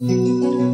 thank mm. you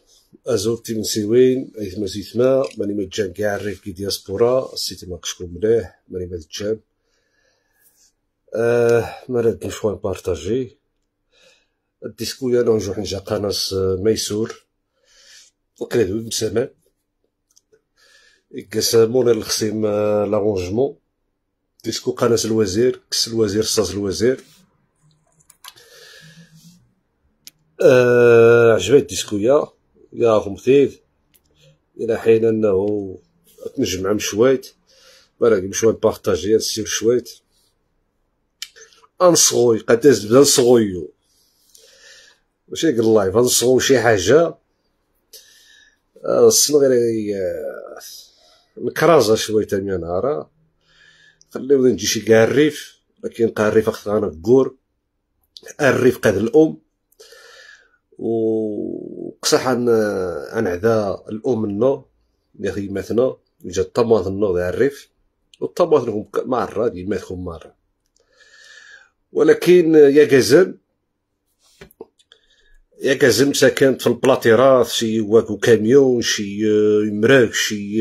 ازورتي من سيوين ايثما ما ماني متجان كاع الريف كي دياسبورا سيتي ما كشكون مليح ماني متجان آه ما راد نشوان بارطاجي الديسكو يا نجوح نجا قناص آه، ميسور وكلادو مسامان كاس موني الخصيم لارونجمون آه، ديسكو قناص الوزير كس الوزير صاص الوزير آه عجبت ديسكويا ياخذ مثيل الى حين انه تنجم مع مشويت ولكن مشويت بارطاجي السي شويت انصغوي قد بدا نصغويو ماشي قال اللايف غنصغو شي حاجه أه، الصن غير أه، نكرازا شويه تاع نهار خليو نجي شي كاع الريف لكن قال الريف اختار الكور الريف قاد الام وقصح عن عن عدا الام النو اللي خيماتنا جا الطماط النو ديال الريف مارة ديال ديماتكم مارة ولكن يا كازم يا كازم ساكنت في البلاطيرات شي واكو كاميون شي مراك شي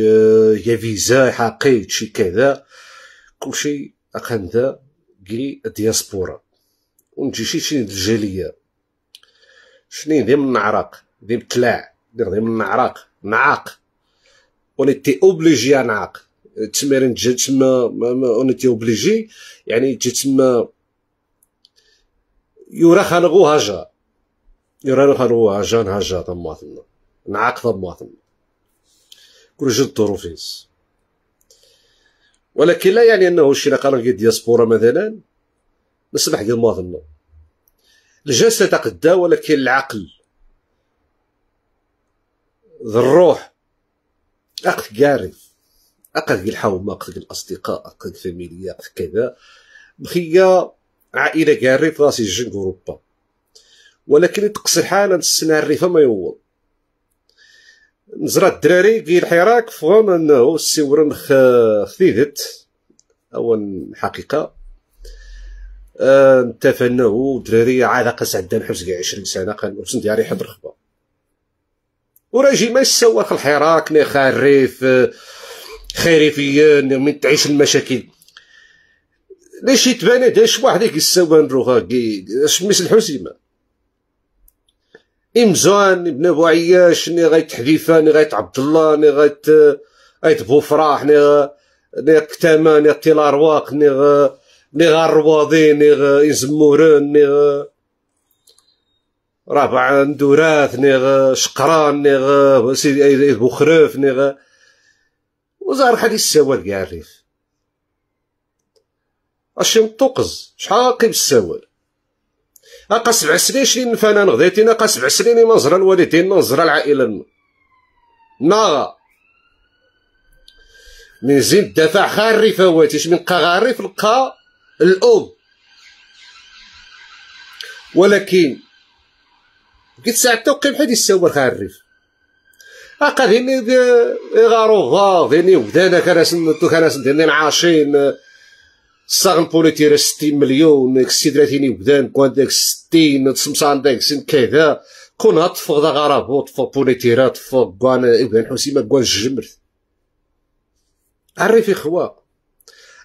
يا فيزا حقيت شي كذا كلشي اقندا كي الدياسبورا ونجي شي شي الجاليه شني ديم النعرق ديم تلاع ديم ديال نعاق اونيتي تي اوبليجي نعاق التمارين تجي تما اونيتي تي اوبليجي يعني تجي تما يورا خانغو هاجا يورا خانغو هاجا نهاجا طماطنا نعاق طماطنا كل جد الظروفيس ولكن لا يعني انه شي قرن ديال الدياسبورا مثلا نسمح ديال مواطننا الجسد قدا ولكن العقل الروح اقل قاري اقل الحومة اقل الاصدقاء اقل فاميليا اقل كذا بخيا عائلة قاري في راسي الجن اوروبا ولكن تقص الحالة نسنا الريفة ما يوض نزرات الدراري كي الحراك فهم انه السيورن خ... خذيدت او الحقيقة نتا ودراري عاد قاس عندها نحبس كاع 20 سنه قال الحسن ديالي يحب الرخبه وراجي ما في الحراك ني خريف آه، خريفيا من تعيش المشاكل ليش يتبان هذا واحد يسوان روها كي سميت الحسيمه امزان ابن ابو عياش ني غايت حذيفه ني غايت عبد الله ني غايت آه، غايت بوفراح ني ني كتامه ني تيلارواق ني غ... نيغ الرواضي نيغ يزمورن نيغ رابع ندورات نيغ شقران نيغ سيدي بوخرف نيغ وزار حالي السوال كاع الريف اشي مطوقز شحال قيب السوال اقا سبع سنين شي نفانا نغديتينا اقا سبع سنين ما نزرى الوالدين ما نزرى العائلة ناغا من زين دافع خاري فواتيش من قغاري في القا الأم ولكن كي ساعة توقيم حد يساور خا الريف أقا ذيني غاروغا ذيني ودانا كراسن كراسن عاشين معاشين بوليتي بوليتيرا ستين مليون كسي ثلاثين يبدان كوان داك ستين تسمسان داك سن كذا كون هاتفغ دا غرابو بوليتي بوليتيرا طفو كوان إبن حسيمة كوان الجمر عرفي خوا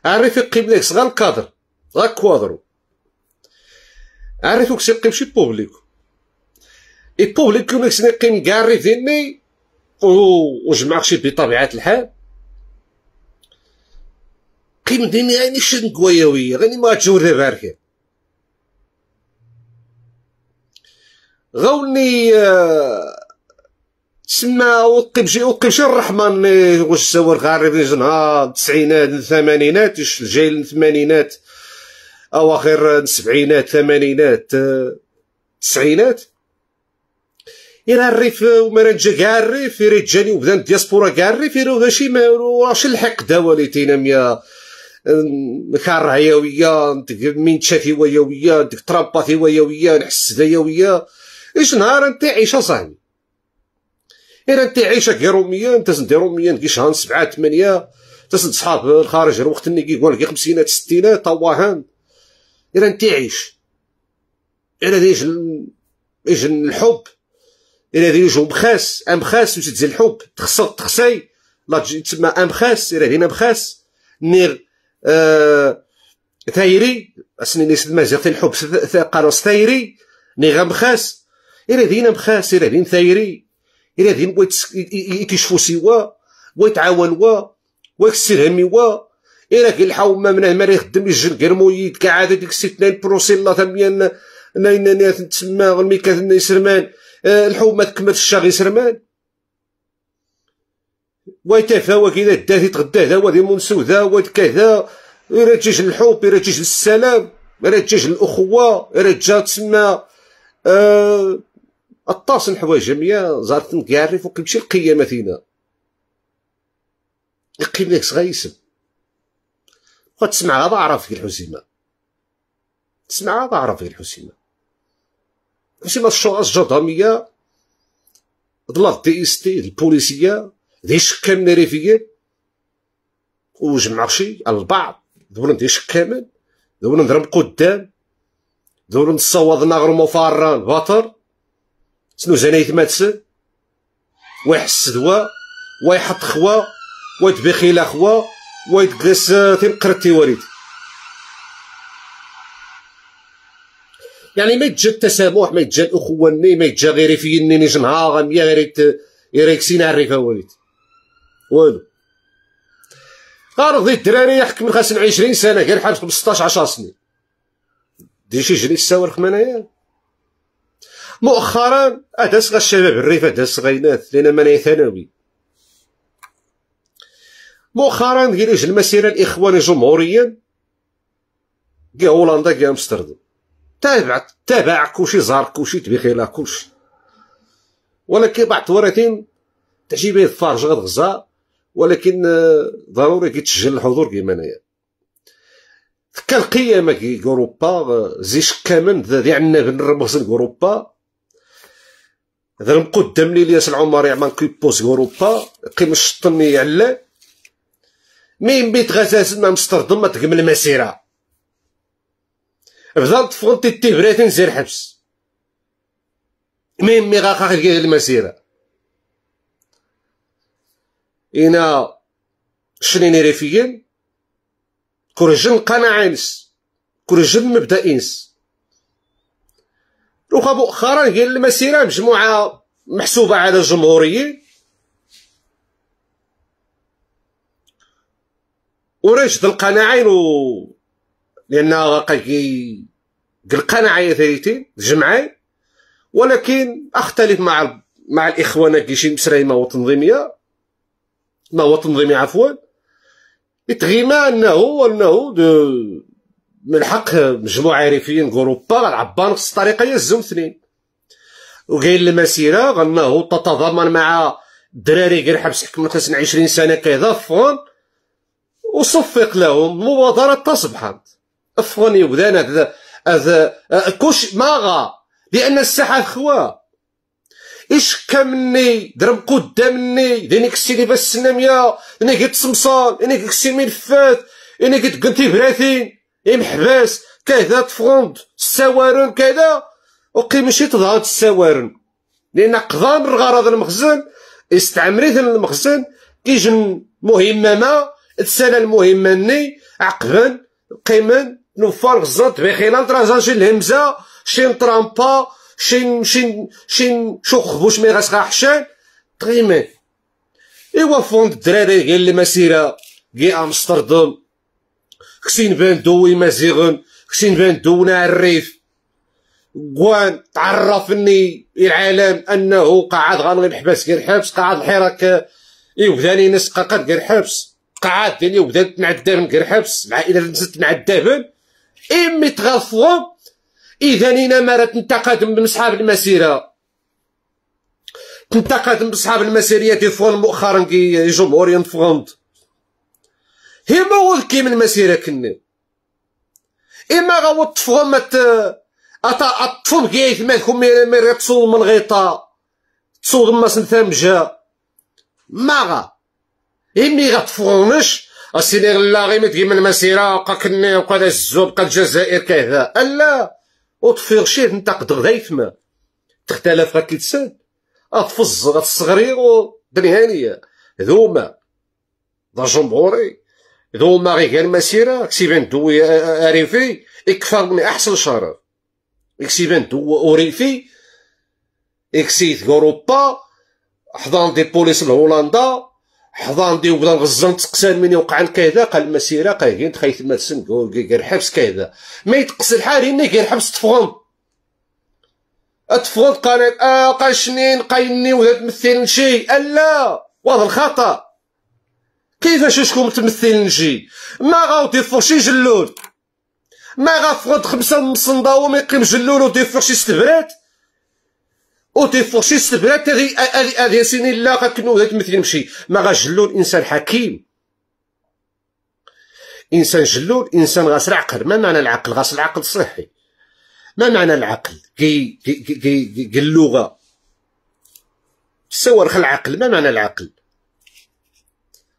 عرفي قيم لك صغار الكادر D'accordo. عرفوك وكش قيم شي بوبليكو اي بوبليكو كيما كسني قيم كاري فيني وجمع شي بطبيعة الحال قيم ديني غاني شن قويوية غاني ما تجوري باركي غوني تسمى وقب شي وقب شي الرحمن واش سوى الغارب اللي جنها التسعينات الثمانينات الجيل الثمانينات اواخر السبعينات الثمانينات التسعينات آه، يرى الريف ومرنجا كاع الريف جاني وبدا الدياسبورا كاع الريف يرى غاشي ما واش الحق داولي تيناميا آه، كار هياوية من تشافي وياوية ديك ويا ويا نحس هياوية ايش نهار انت عيشة صاحبي إلا انت عيشة كي رومية انت سندي رومية كي شهر سبعة ثمانية تصد صحاب الخارج الوقت اللي كيقول لك خمسينات ستينات طواهان اذا تعيش الى تعيش ايش الحب الى ديريش مخاس ام خاس وش الحب تخسر تخسي لا تسمى ام خاس الا هنا مخاس نير آه ثايري اسني نيس مازال في الحب قاروس ثايري ني غمخاس الى دينا مخاس الا دين ثايري الى دين ويتكشفو سوا ويتعاون وا ويكسر همي وا إلا كي الحاو ما منه ما يخدم يجل كرمويد كعادة ديك ستنا لا الله تميان ناين تسمى غلمي كاثن يسرمان الحومة آه، تكمل الشاغ يسرمان ويتفا وكذا داتي تغدا هذا وذي منسو ذا وذ كذا الحوب إلا تجيش السلام تجيش الأخوة تجا تسمى أه الطاس حوايج جميع زارت نكعرف وكيمشي القيامة فينا القيمة غيسم وتسمعها ضاعرة في الحسيمة تسمعها ضاعرة في الحسيمة الحسيمة الشرطة الجدامية دلار دي اس تي البوليسية دي شكامنا وجمع شي البعض دورن دي كامل دورن نضرب قدام دورن تصوضنا ناغر مفاران باطر سنو زنايت ماتسن ويحس دوا ويحط خوا ويتبخيل خوا ويتقاس تنقرتي آه، وريد يعني ما يتجا التسامح ما يتجا الاخوه ني ما يتجا غير في ني جنها غاميه غير يريكسين عريفة وليد والو أرضي الدراري يحكم خاسن عشرين سنه غير حبس 15 عشر سنين دي شي جري السوار خمانايا مؤخرا اداس غا الشباب الريف اداس غينات لان ماناي ثانوي مؤخرا قيلوش المسيره الاخواني جمهوريا كاع هولندا كاع امستردام تابع تابع كلشي زار كلشي لا كلشي ولكن بعض التوراتين تعجبني به الفرج غزا ولكن آه، ضروري كيتسجل الحضور كيما انايا كان قيامه كي اوروبا آه، زيش كامل ذا عندنا بن رموز اوروبا ذا قدام لي الياس العمري عمان كيبوس اوروبا قيمه الشطني علاه مين بيت ما مسترضم ما تكمل المسيرة بدا طفونتي التبراتين زي حبس مين مي غاخا المسيرة إنا شنيني ريفيين كورجن قناعة إنس كورجن مبدأ إنس وخا مؤخرا قال المسيرة مجموعة محسوبة على الجمهوريين ورشد القناعين و لان قي القناعه ثريتي جمعي ولكن اختلف مع مع الاخوان كيشي مسريمه وتنظيميه ما هو تنظيمي عفوا يتغيما انه انه من حق مجموعه عارفين جروبا غنعبر نفس الطريقه يا اثنين وقال المسيره انه تتضامن مع الدراري غير حبس حكم 20 سنه كذا فون وصفق لهم مبادرة تصبحت أفغني وذانا هذا هذا كوش ماغا لأن الساحة خوا إيش كمني درب قدامني ديني كسيني بس السنامية ديني كيت سمصان ديني كسي ملفات ديني كيت قنتي براثين محباس كذا تفغند السوارن كذا وقي ماشي ضغط السوارن لأن قضان الغرض المخزن استعمريت المخزن كيجن مهمة ما السنه المهمه ني عقبا قيمن نوفر غزنط بخيلان ترازان شي الهمزه شين ترامبا شين شين شين شخبوش مي غاسخا حشان قيما ايوا فوند الدراري لي مسيرة غي امستردام كسين بان دوي مزيغن كسين بان دونا على الريف كوان تعرفني العالم انه قاعد غنغي الحبس كير حبس قاعد الحراك ثاني نسقا قد كير حبس قعاد ديالي وبدات تنعدى من كير حبس العائله نزلت بهم امي تغفوا اذا انا ما تنتقدم من اصحاب المسيره تنتقدم باصحاب المسيريه فون مؤخرا كي جمهوريا فغند هما كي من المسيره كنا اما غاو تفهم مت اتا اطفهم كيف ما تكون ميريتصون من غيطه تصوغ ما جا ما غا إمي غتفرونش أسيني غلا غي متقي من مسيرة وقا كني وقا دازو بقا الجزائر كذا ألا وطفير شيء نتا قدر دايثما تختلف غاك لسان أطفز غتصغرير دنيا هانية ذوما دا جمهوري ذوما غي غير مسيرة كسيبان دوي أريفي إكثر من أحسن شرف إكسيبان دو أريفي إكسيت أوروبا حضان دي بوليس الهولندا حضان دي وبدا غزان تقسان من يوقعن كذا قال قال قاهين تخيث مالسن غير حبس كذا ما يتقس الحال هنا غير حبس تفغن اتفغن قال اه قاشنين قايني ولا تمثل شي الا وهذا الخطا كيفاش شكون تمثل نجي ما غاودي شي جلول ما غافغد خمسة من نضاو يقيم جلول وديفور شي استبرات او تي وتيفوشي استبرات ا هذه سيني لا كنو ذات مثل يمشي ما غجلو الانسان حكيم انسان جلول انسان غاسر عقل ما معنى العقل غاسر العقل صحي ما معنى العقل كي كي كي كي اللغه تصور خل العقل ما معنى العقل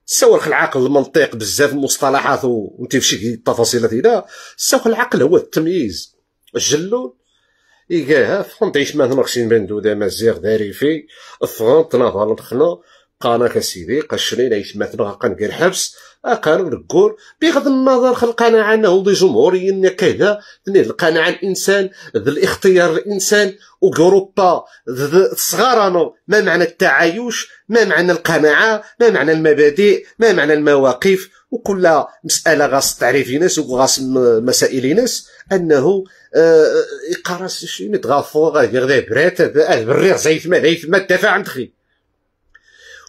تصور خل العقل المنطق بزاف المصطلحات وانت في شي تفاصيلات هنا تصور العقل هو التمييز الجلول إيكاها فخون تعيش ما بين دودا مزيغ داري في فخون تنظر نخنا قانا كسيدي قشرين عيش ما غاقا قنقر حبس أقر الكور بغض النظر خل قناعة أنه جمهوريين كذا القناعة الإنسان ذا الاختيار الإنسان وأوروبا صغارنا ما معنى التعايش ما معنى القناعة ما معنى المبادئ ما معنى المواقف وكل مسألة غاص تعريفي ناس وغاص مسائل ناس أنه آه، آه، يقرص شي متغافو غير غير بريت آه، البرير زيت ما زيت ما الدفاع عند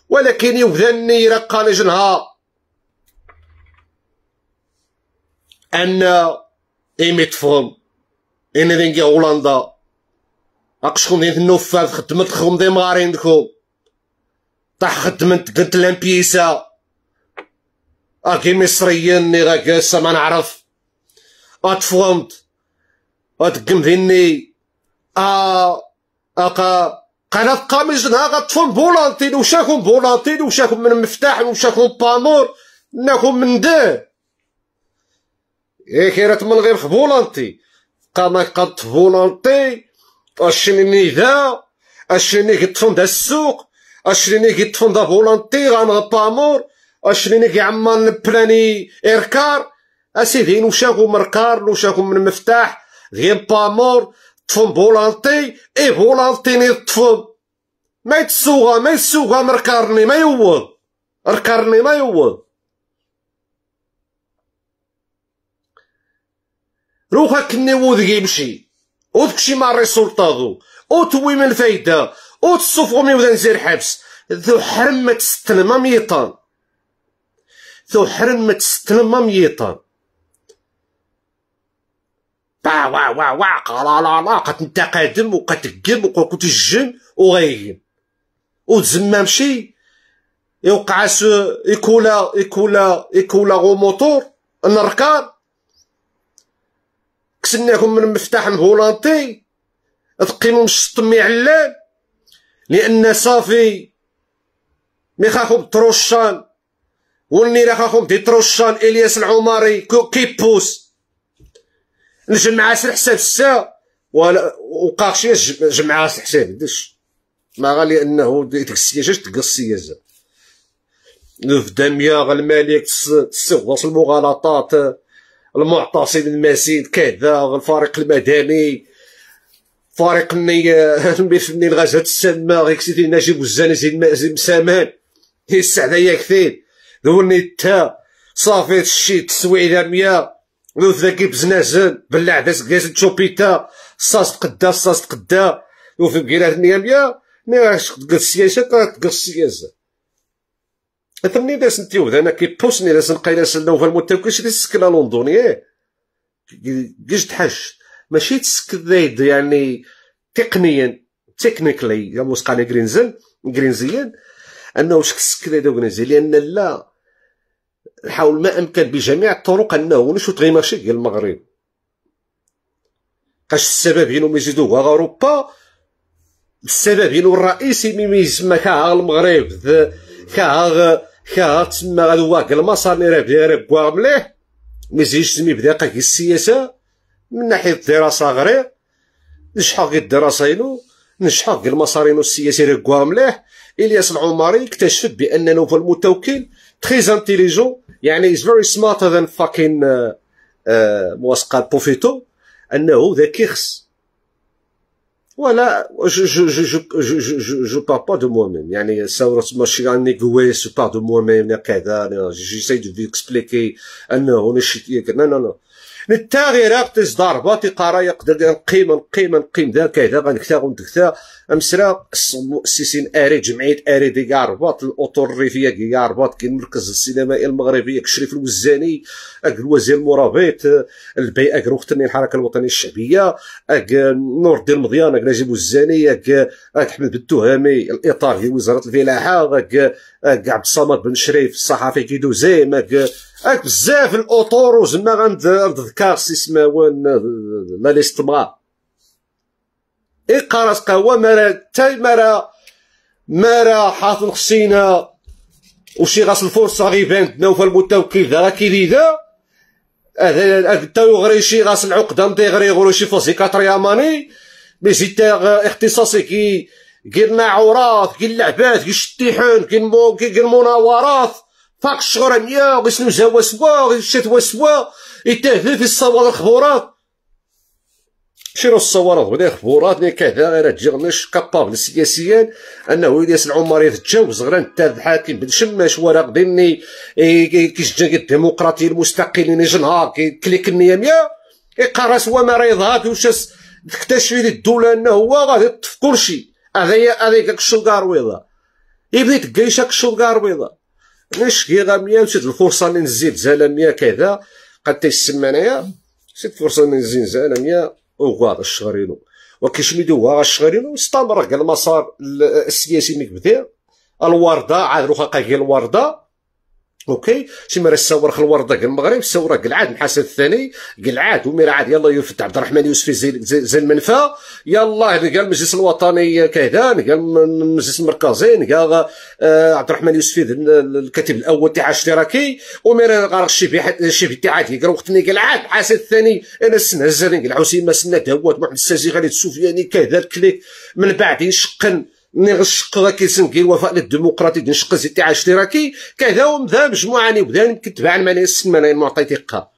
ولكن يبدا قال جنها ان ايمي طفل انا دينكي هولندا اقشكم ديال النفاذ خدمت خهم دي مغارينكم طاح خدمت قلت لامبيسا اكي مصريين ني غاكاسا ما نعرف اتفهمت اتقم ذيني ا اقا قناة قامز ناغا تفون بولانتين وشاكم بولانتين وشاكم من مفتاح وشاكم بامور ناكم من ده اي كيرات من غير فولونتي قام قط فولانتي اشني ذا اشني كتفون دا السوق اشني كتفون دا فولانتي غنغطامور اشني عمال بلاني اركار اسيدي نوشاكو مركار نوشاكو من مفتاح غير بامور تفون بولانتي اي بولانتي ني تفون ما يتسوغا ما يتسوغا مركارني ما يوض ركارني ما يوض روخا كني وذك يمشي وذكشي مع او وتوي من الفايدة وتصفو من وذا نزير حبس ذو حرم ما تستلم ميطان ذو حرم ما تستلم ميطان با وا وا وا قال لا لا قد نتقادم وقتقم وقتجم وغيم مشي يوقع سو يكولا يكولا يكولا غو موتور نركار كسناكم من مفتاح مهولانتي تقيموا مشطمي علان لان صافي ميخاخو بتروشان راه خاخو بدي تروشان الياس العماري كيبوس نجمع سي حساب السا ولا وقاخشي جمع سي حساب دش ما غالي انه ديك السياجه تلقى السياجه دميا غالمالك تسوغ المغالطات المعتصم المسيد كذا الفريق المدني فريق المثني آه، الغازة السامة غيك سيدي نجيب مسامان يسعد يسعدايا كثير ذو تا صافي الشي تسويدة ميا ذو ذاكي بزنازن بلع داس كاس تشوبيتا صاص تقدا صاص تقدا وفي بقيرات نيا ميا تقص السياسة تقص السياسة هترني داس وذا انا كيبوسني داس نلقى داس نوفا الموت كلشي تسكن لندن ياه كيش تحش ماشي تسكن ذايد يعني تقنيا تكنيكلي يا موسقاني غرينزن غرينزيا انه شك تسكن غرينزي لان لا نحاول ما امكن بجميع الطرق انه نشوط تغي ماشي ديال المغرب قاش السبب ميزيدو غا اوروبا السبب ينو الرئيسي ميميز يسمى كاع المغرب كاع كا تما هو المسار اللي راه راه يربوها مليح ميزيدش تمي يبدا قاك السياسه من ناحيه الدراسه غرير نشحق الدراسه ينو نشحق المسارين السياسي راه مليح الياس العمري اكتشف بان نوفا المتوكل تري انتيليجون يعني از فيري سمارتر ذان فاكين مواسقه بوفيتو انه ذكي خص Voilà, je je je je je je, je parle pas de moi-même. يعني ثورة un اني قويس parle de moi-même كذا j'essaie de vous expliquer انه هنا شتي non non non للتغييرات تصدر باطي قرا يقدر قيم قيم قيم ذاك كذا غنكتا غنكتا مسرا السيسين اري جمعيه اري دي رباط الاطر الريفيه كي رباط كاين المركز السينمائي المغربي كشريف الوزاني اك الوزير المرابط البيئه اك روختني الحركه الوطنيه الشعبيه اك نور الدين مضيان اك نجيب الوزاني اك احمد بالتهامي الاطار في وزاره الفلاحه اك اك عبد الصمد بن شريف الصحفي كيدوزيم اك هاك بزاف الاطور وزعما غنذكر سي سماوان لا ليستمرار اي قرات قهوه مرا تا مرا مرا حاطن خصينا وشي غاس الفرصه غي نو في المتوكل ذا راه ذا هذا تا يغري شي غاس العقده نتي غري يغري شي فوسي كاترياماني مي زيد اختصاصي كي كي المعورات كي اللعبات كي الشطيحون كي المناورات فاك الشغرانية غيسنو واسوا سوا شات واسوا يتهذى في الصوار الخبورات شنو الصوارات ولا خبورات اللي كذا غير تجي غنش كابابل سياسيا انه الياس العمر يتجاوز غير انت الحاكم بن شماش وراق ديني جا الديمقراطيه المستقلين يجنها كليك النياميه يقرس ما راه يظهر وشاس اكتشف الدولة انه هو غادي يطف كلشي هذايا هذايا كاك بيضا يبدا يتكايش هاك الشوكار بيضا علاش هي غامية مشيت الفرصة اللي نزيد ميا كذا قد تيسمى انايا سيد الفرصة اللي نزيد زلمية وغاد الشغرينو ميدو هو الشغرينو استمر كاع المسار السياسي اللي بدا الوردة عاد روحها قاكي الوردة اوكي شي مره السور خلور قال المغرب السور قلعاد الحسن الثاني قلعاد وميرعاد يلا يفتح عبد الرحمن يوسفي زي, زي, زي المنفى يلا قال المجلس الوطني كذا قال المجلس المركزي قال آه، عبد الرحمن يوسفي الكاتب الاول تاع الاشتراكي وميرا غرق الشبيح شبه التعادي قال وقت قلعاد الحسن الثاني انا السنه الزرين قلعوسي ما سنه هو محمد السازي غالي السفياني كذا الكليك من بعد يشقن نغشق غنشق ذاك سنكي الوفاء للديمقراطي نشق زيتي عاشتي راكي كذا ومذا مجموعه ني يعني بدا كتبع معنا السمانه المعطي ثقة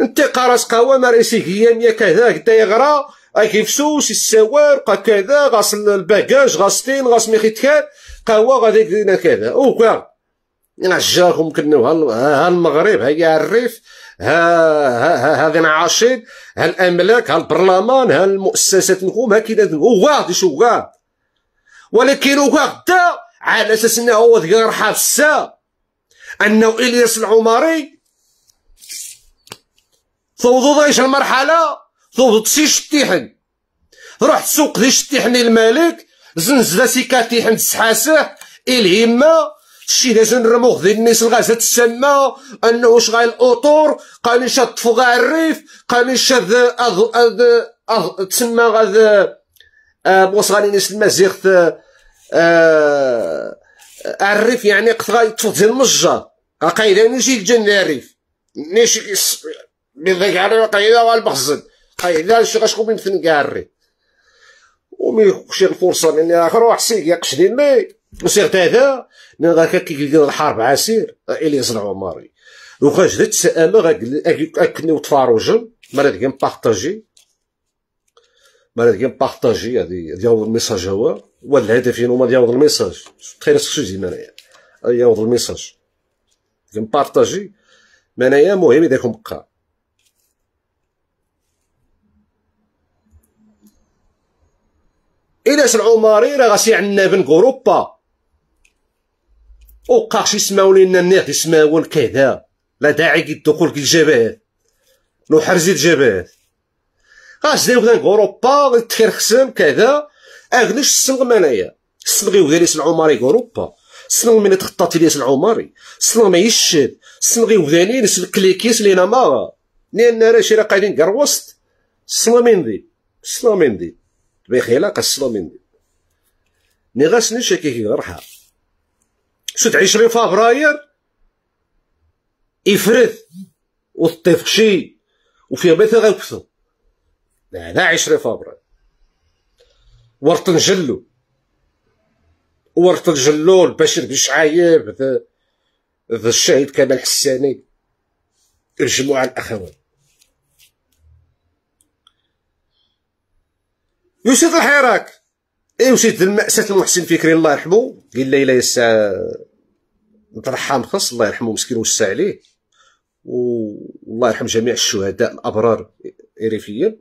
انت قارس رئيسي مريسي مية كذا كدا يغرا كيفسوس السوار قا كذا غاس الباكاج غاس غاص غاس ميخيتكال قوا غادي كذا كذا وكا نعجاكم ها المغرب هيا الريف هذا ها ها الاملاك ها البرلمان ها المؤسسات نقوم هو واحد شو واحد ولكن غدا على اساس انه هو ذكر حفصه انه الياس العمري فوضو ضيش المرحله فوضو تسي شتيحن روح تسوق دي شتيحن الملك زنزدا سيكاتيحن تسحاسه الهمه الشيء جون نرموخ ذي النيس الغاز تسمى انه واش غاي الاطور قال ان شطفو غا الريف قال ان شاد أض... أض... أض... تسمى غاز بوس غادي نيس المزيغ أه... الريف يعني قط غاي تفوت المجة قايدة نجي الجن الريف نيشي عريف على غا المخزن قايدة شي غاشكون بيمثل كاع الريف ومي خشي الفرصة من الاخر وحسيك يقشدي مي وسيرت هذا غير كي يدير الحرب عسير اللي يصنعوا ماري لو كان جدت اكني وتفاروجن مرات كي نبارطاجي مرات كي نبارطاجي هادي يوض الميساج هو والهدف هما يوض الميساج تخيل خصو ديما انايا ياوض الميساج كي نبارطاجي مانايا مهم اذا اذا بقى إلاس العماري راه غاسي عندنا بن كوروبا وقاش يسمعوا لنا الناس يسمعوا كذا لا داعي للدخول للجبهات لو حرزي الجبهات اش داو غدا اوروبا تخرخسم كذا اغنيش السلغ انايا السلغي داريس العمري اوروبا السلغ من تخطات ليس العمري السلغ ما يشد السلغي داني نسلك الكليكيس لينا ما لان راه شي راه قاعدين كار وسط السنغ من دي السلغ من ذي بخلاق السلغ من دي ني غاسني شاكي غير حق شد عشرين فبراير يفرث وطيف شي وفيها بيتا لا لا عشرين فبراير ورط نجلو ورط نجلو البشر بن عايب ذا ذا الشهيد كمال حساني الجموع الاخوان يوسف الحراك اي وسيد المأساة المحسن فكري الله يرحمه قال لي لا يسا نترحم خص الله يرحمه مسكين وسع عليه والله يرحم جميع الشهداء الابرار الريفيين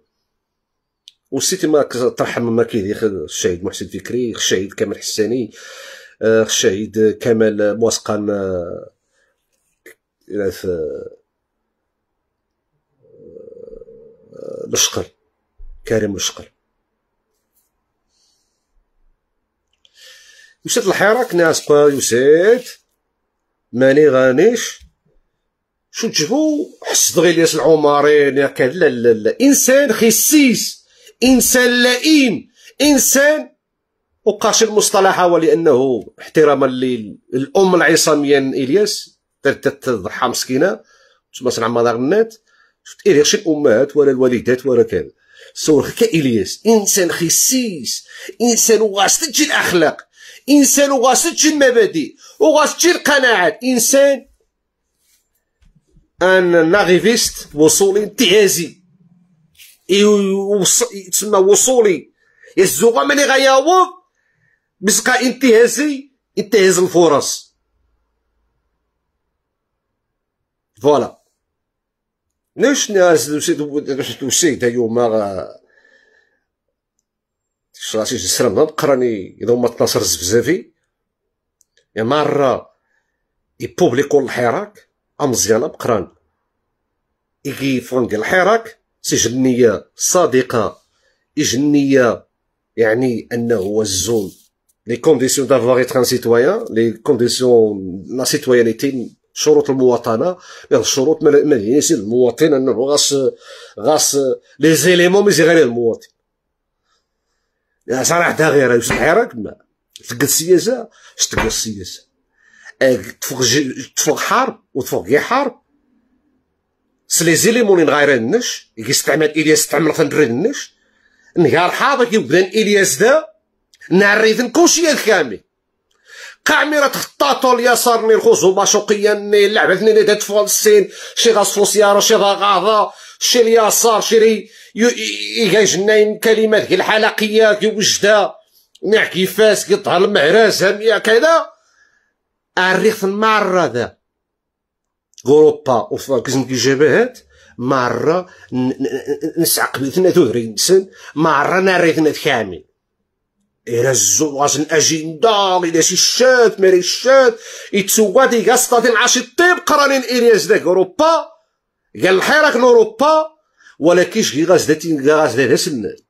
والسيت ما ترحم ما كيدير الشهيد محسن فكري الشهيد كامل حساني آه، الشهيد كامل موسقان آه، آه، لشقر كريم لشقر مشات الحراك ناس با يوسيد ماني غانيش شجبو حسد غير ياس العمرين لا لا لا انسان خسيس انسان لئيم انسان وقاش المصطلح ولانه احتراما للام العصاميه الياس تضحى مسكينه تسمى صنع مدار النات شفت الياس الامهات ولا الوالدات ولا كذا صور كإلياس انسان خسيس انسان واسطتش الاخلاق انسان واسطتش المبادئ وغتجي قناعات انسان ان ناغيفيست وصولي انتهازي تسمى وصولي الزغام ملي غياوض بسقا انتهازي انتهز الفرص فوالا ليش ناس نسيت اليوم آه، شراسي جسر نقراني اذا ما تناصر زفزافي يا مارة يبوبليكو الحراك امزيان بقران يجي فون ديال الحراك سي جنية صادقة جنية يعني انه هو الزون لي كونديسيون دافواغ اتر ان سيتويان لي كونديسيون لا سيتويانيتي شروط المواطنه الشروط ما يعنيش المواطن انه غاس غاس لي زيليمون ميزي غير المواطن صراحه غير الحراك ما تلقى السياسه اش تلقى السياسه تفوق تفوق حرب وتفوق كي حرب سلي زيليمون نغير النش يستعمل الياس استعمل النش نهار حاضر يبدا الياس دا نعريت كوشيا كامل قاعمي راه تخطاطو اليسار ني الخصومه شوقيه ني اللعبه ني دات فالسين شي غاسفوسياره شي غاغاضا شي اليسار شي يجنين كلمات كي الحلقيات كي وجده نحكي فاس قطع المعراس يا كذا أريخ مرة ذا اوروبا كي جابهات مرة نسعق بثنا تدري نسن مرة ناريثنا كامل إلى الزواج الأجندة إلا شي شات ماري شات يتسوى دي قصة دي الطيب قرانين إلياس داك أوروبا قال الحراك أوروبا ولا كيش غاز داتين غاز داتا سنات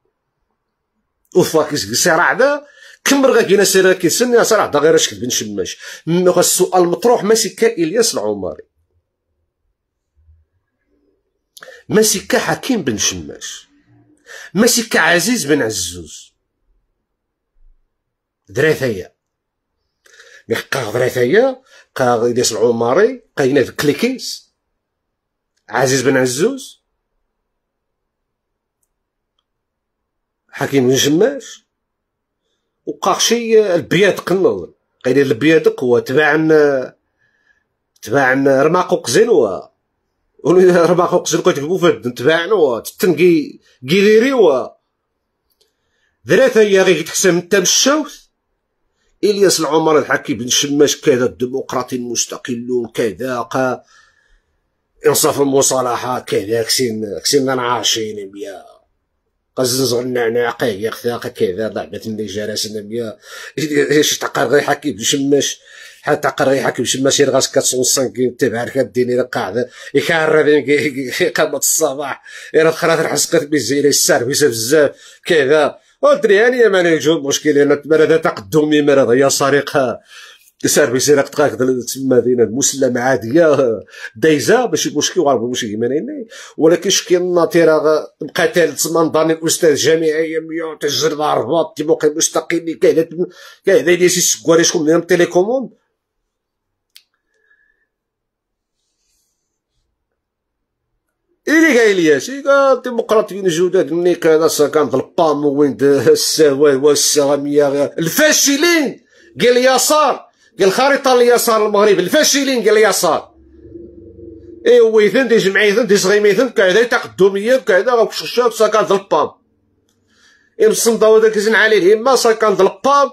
وفاكس سير عدا كم غا كينا سير كيسن يا سير عدا غير اش بن شماش السؤال المطروح ماشي كا الياس العماري ماشي كا حكيم بن شماش ماشي كا عزيز بن عزوز دريثيا هي مي قا هي قا الياس العماري قاينا في كليكيس عزيز بن عزوز حكيم جماش وقاخشي البياد قنوض قيل البياد هو تباعن تباعن رماقو وقزين و ولي رماقو قزين كنت تقبو فهد تباعن و تتنقي قيريري و ثلاثة ياغي تحسن انت بالشوث الياس العمر الحكي بن شماش كذا الديمقراطي المستقلون كذا قا انصاف المصالحه كذا كسين كسين عاشين بيا قزز النعناع قايق ثاق كذا ضعبت اللي جرس نبيا ايش تقر غي حكي بشمش حتى تقر غي حكي بشمش يرغس كتصون سنكي تبارك الدين القاعده يكهر قامة الصباح يرى الخرات الحسقات بزيري السيرفيس بزاف كذا قلت لي انا ماني الجو مشكل انا تمرد تقدمي مرض يا سريقها سيرفيسي راك تقاك تسمى دينا مسلم عاديه دايزه ماشي مشكل وعرب ماشي يمانيني ولكن شكي الناطيرة مقاتل تسمى نضاني الاستاذ جامعي ميو تجر الرباط تيموقع المستقيم كاين كاين لي شي سكواري شكون من التليكوموند إلي قايل لي شي ديمقراطيين جداد مني كان في البام وين السواد والسلاميه الفاشلين قال اليسار قال الخريطه اليسار المغرب الفاشلين قال اليسار اي ويثن دي جمعيثن دي صغيميثن كذا تقدميه كذا غوكشخشاب ساكان البام اي مصنضاو داك زين عليه الهمه ساكان البام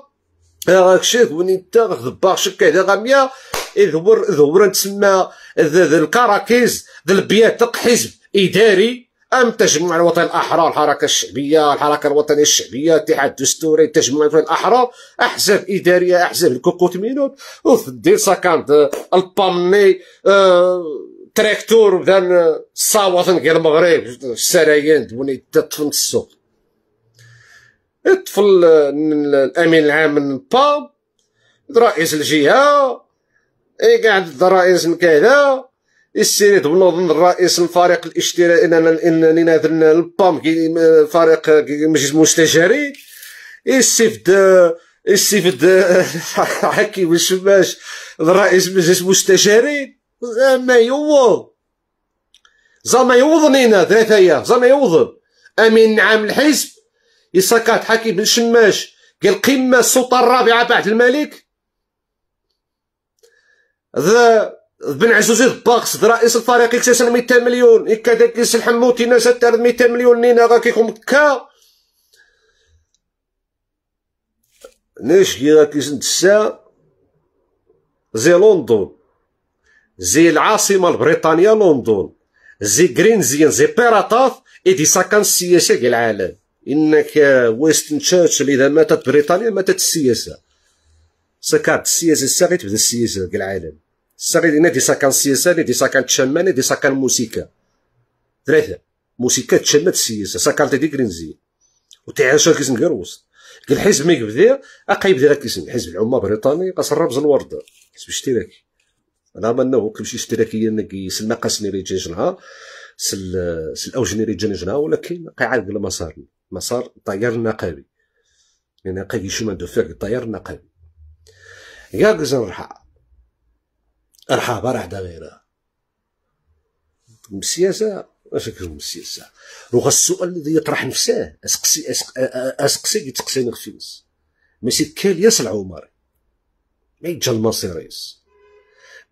إيه، راك شايف وني انت غضباغ شك كذا غاميه إيه، ذور ذور تسمى الكراكيز ذا البياتق حزب اداري أم تجمع الوطني الأحرار الحركة الشعبية الحركة الوطنية الشعبية الاتحاد الدستوري تجمع الوطني الأحرار أحزاب إدارية أحزاب الكوكوت مينوت الدير ساكانت آه، البامني أه تراكتور بدان آه، صاوطن كي المغرب السرايين دوني تطفن السوق الطفل آه، الامين العام من باب رئيس الجهه اي قاعد رئيس كذا السيد بن نظن الرئيس الفريق الاشتراكي انني ناذن البام فريق مجلس مستشاري السيد السيد حكي وشماش الرئيس مجلس مستشاري زعما يوض زعما يوض هنا ثلاثة أيام زعما يوض أمين عام الحزب يسكات حكي بن شماش قال قمة السلطة الرابعة بعد الملك ذا بن عزوزي باقص رئيس الفريق يكتسن 200 مليون يكاد كيس الحموتي ناس 200 مليون نينا غا كيكون كا نيش كي غا زي لندن زي العاصمه البريطانيه لندن زي غرينزيان زي بيراتاف ادي ساكن السياسه ديال العالم انك ويستن تشرشل اذا ماتت بريطانيا ماتت السياسه سكات السياسه الساغي تبدا السياسه ديال العالم الصغير هنا ساكن سياسه السياسه ساكن تشمه تشمان ساكن موسيقى ثلاثه موسيقى تشمه السياسه ساكن تدي كرينزي وتعيش كيسن غير وسط الحزب ميك بدا اقيب يبدا كيسن حزب العمال بريطاني قاس الرمز الوردة حزب اشتراكي انا ما انه كلشي اشتراكيا نكي سلنا قاسني ريجين جنها سل سل اوجني ريجين جنها ولكن قاعد المسار مسار طيار النقابي يعني قاعد يشوف دو فير التيار النقابي يا كزن رحا الحابه راه حدا غيرها السياسه واش كنقول السياسه وخا السؤال الذي يطرح نفسه اسقسي اسقسي يتقسي نفس ماشي كا الياس العمري ما يتجا المصيريس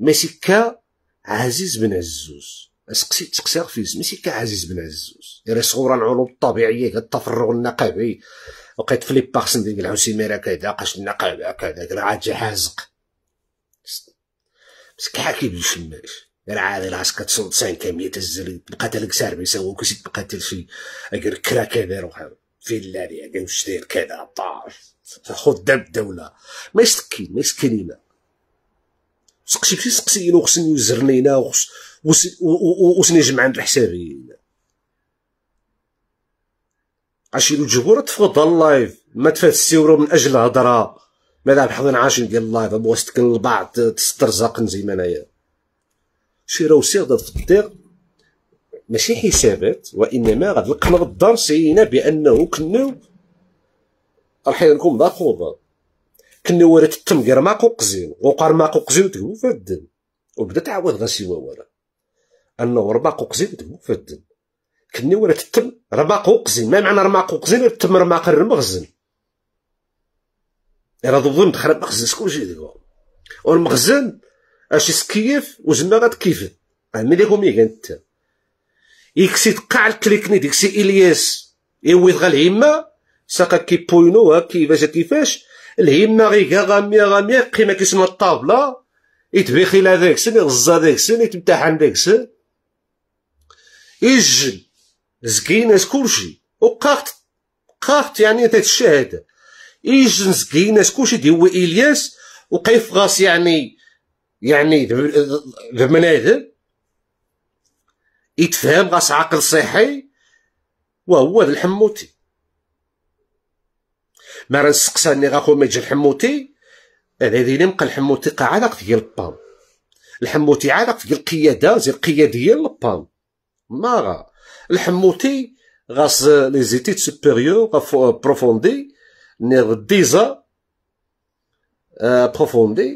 ماشي كا عزيز بن عزوز اسقسي تقسي فيس ماشي كا عزيز بن عزوز راه صغور العلوم الطبيعيه التفرغ النقابي وقيت فليب لي بارسن ديال العسيميره كذا قاش النقابه كذا راه جا حازق سكحة كي بيشماش غير يعني عادي راسك كتصوت سان كامية الزري تبقى تلك ساربي بيساو كسي تبقى تلشي اقر كرا كذا روحها في اللاري اقر مش داير كذا طاش خدام الدولة ما يسكين ما يسكنينا سقسي بشي سقسيين وخصني يزرنينا وخص وخصني نجمع عند الحسابيين عشيرو جبورة تفقد اللايف ما تفات السيورو من اجل هضره ماذا بحضن عاشر ديال اللايف ابغى استكن البعض تسترزق زي ما انايا شي راه وسيغ في الدير ماشي حسابات وانما غادي القناة الدار سينا بانه كناو راح لكم ذا خوضه كنا ورات التم قزين وقار وقرماق قزين تقبو في الدم وبدا تعاود غا سوا ورا انه رماق قزين تقبو في الدم كنا ورات التم رماق قزين ما معنى رماق قزين التم رماق المخزن راه ضمن تخرب مخزن كلشي ديكو والمخزن اش يسكيف وجنا غتكيف ملي ديكو مي تا يكسي تقع الكليكني ديكسي الياس يويض غا الهمه ساقا كيبوينو ها كيفاش كيفاش الهمه كا غاميه غاميه قيمه كيسمى الطابله يتبخي لها داكسن يغزا داكسن يتمتحن داكسن يجن زكينا كلشي وقاخت قاخت يعني تات الشهاده ايش مسكيناش كلشي هو الياس وقيف غاس يعني يعني المنادل يتفهم غاس عقل صحي وهو ذا الحموتي ما راه نسقسى غا خو ما يجي الحموتي هذا اللي يبقى الحموتي قا علاقة ديال البام الحموتي علاقة ديال القيادة زي القيادية للبام ما غا الحموتي غاس لي زيتيت سوبيريور غا بروفوندي ديزا بروفوندي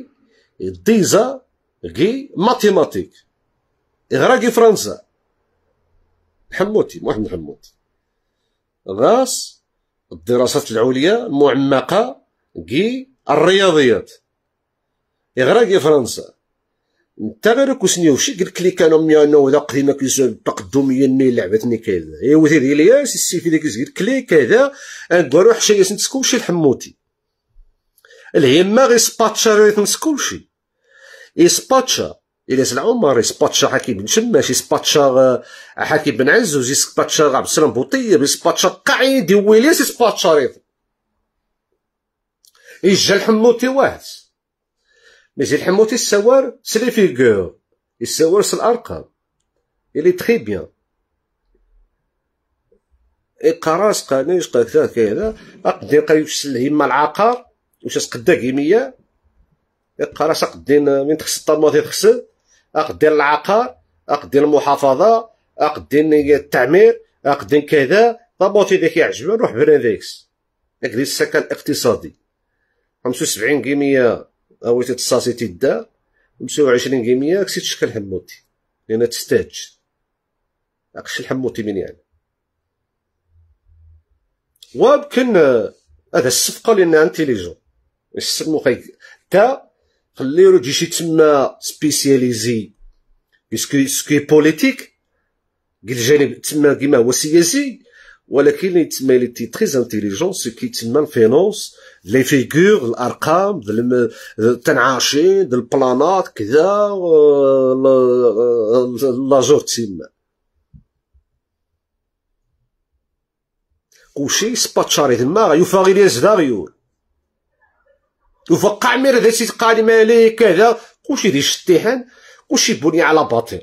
آه، ديزا غي ماتيماتيك غراكي فرنسا حموتي محمد حموتي غاس الدراسات العليا المعمقة غي الرياضيات إغراقي فرنسا نتا غير كوسني شي قلت لي كانوا ميانو ذا قديمه كيزون تقدمي ني لعبتني كذا اي وثي ديال ياس السي في ديك زيد كلي كذا نقول روح شي الحموتي الهيمه غي سباتشا غي تنسكوشي اي سباتشا الى العمر إيه، سباتشا حكي بن شماش سباتشا آه، حكي بن وزي سباتشا عبد السلام بوطيب سباتشا قعيدي ويلي سباتشا اي جا الحموتي واحد مجيد حموت يسوار سلي فيغور يسوار سل الارقام الي تخي بيان قراص قانيش قا كذا كذا اقدي قايوش الهمه العقار واش اسقدا كيميا قراص اقدين من تخس الطماطم تخسر اقدي العقار اقدي المحافظه اقدي التعمير اقدي كذا طابوتي اذا يعجبها نروح براديكس اكدي السكن الاقتصادي خمسة وسبعين كيميا اويتي تصاصي تيدا نمشيو عشرين كيمية كسي تشكل حموتي لان تستاج عقش الحموتي من يعني وابكن هذا الصفقه لان انتيليجون يسمو خي تا خليرو تجي شي تما سبيسياليزي بيسكو سكي بوليتيك كي الجانب تما كيما هو سياسي ولكن تما لي تي تري انتيليجون سكي تما الفينونس لي فيغور الارقام التنعاشين البلانات كذا لاجور تسمى كلشي سباتشاري تما غيوفا غير يزدا غيور وفقع مير هذا سيت قال مالي كذا كلشي ديال الشتيحان كلشي بني على باطل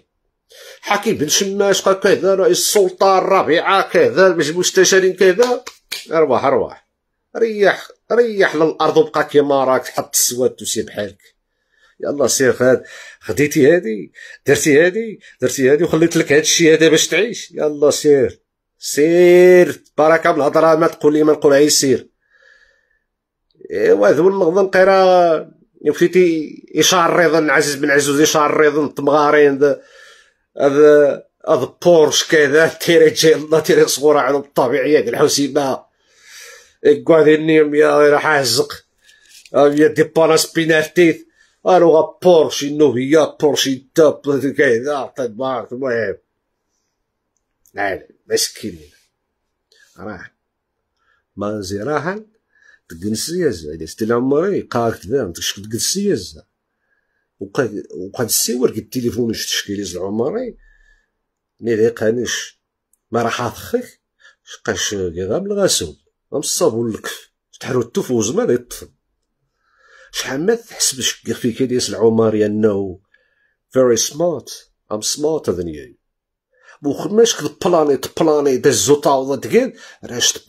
حكي بن شماش قال كذا رئيس السلطه الرابعه كذا مجلس المستشارين كذا ارواح ارواح ريح ريح للارض وبقى كيما راك حط السواد وسير بحالك يلا سير فهاد خديتي هادي درتي هادي درتي هادي وخليت لك هاد الشيء هذا باش تعيش يلا سير سير بركه بالهضره ما تقول لي ما نقول عي سير ايوا ذو المغضن قرا وفيتي اشار ريضن عزيز بن عزوز اشار ريضن تمغارين هذا هذا بورش كذا تيري جي الله تيري صغورة على الطبيعية الحسيبة guadagnino يحزق يا دي باراس بينالتيت الوغا بورشي هي بورشي توب كذا تبارك المهم نعم مسكين راه مازي راهن تقنسي يزا إلا ستيل عمري قارك تبان تشكد تقنسي يزا وقد وقد السيور التليفون شت تشكي لي عمري ما راح اخخك شقاش غير غاب ام الصابون لك تحرو التفوز ما يطفل شحال ما تحسب في كيديس العمر انه فيري سمارت ام سمارت ذن يو وخماش كد بلاني تبلاني طاولة تعوض تقال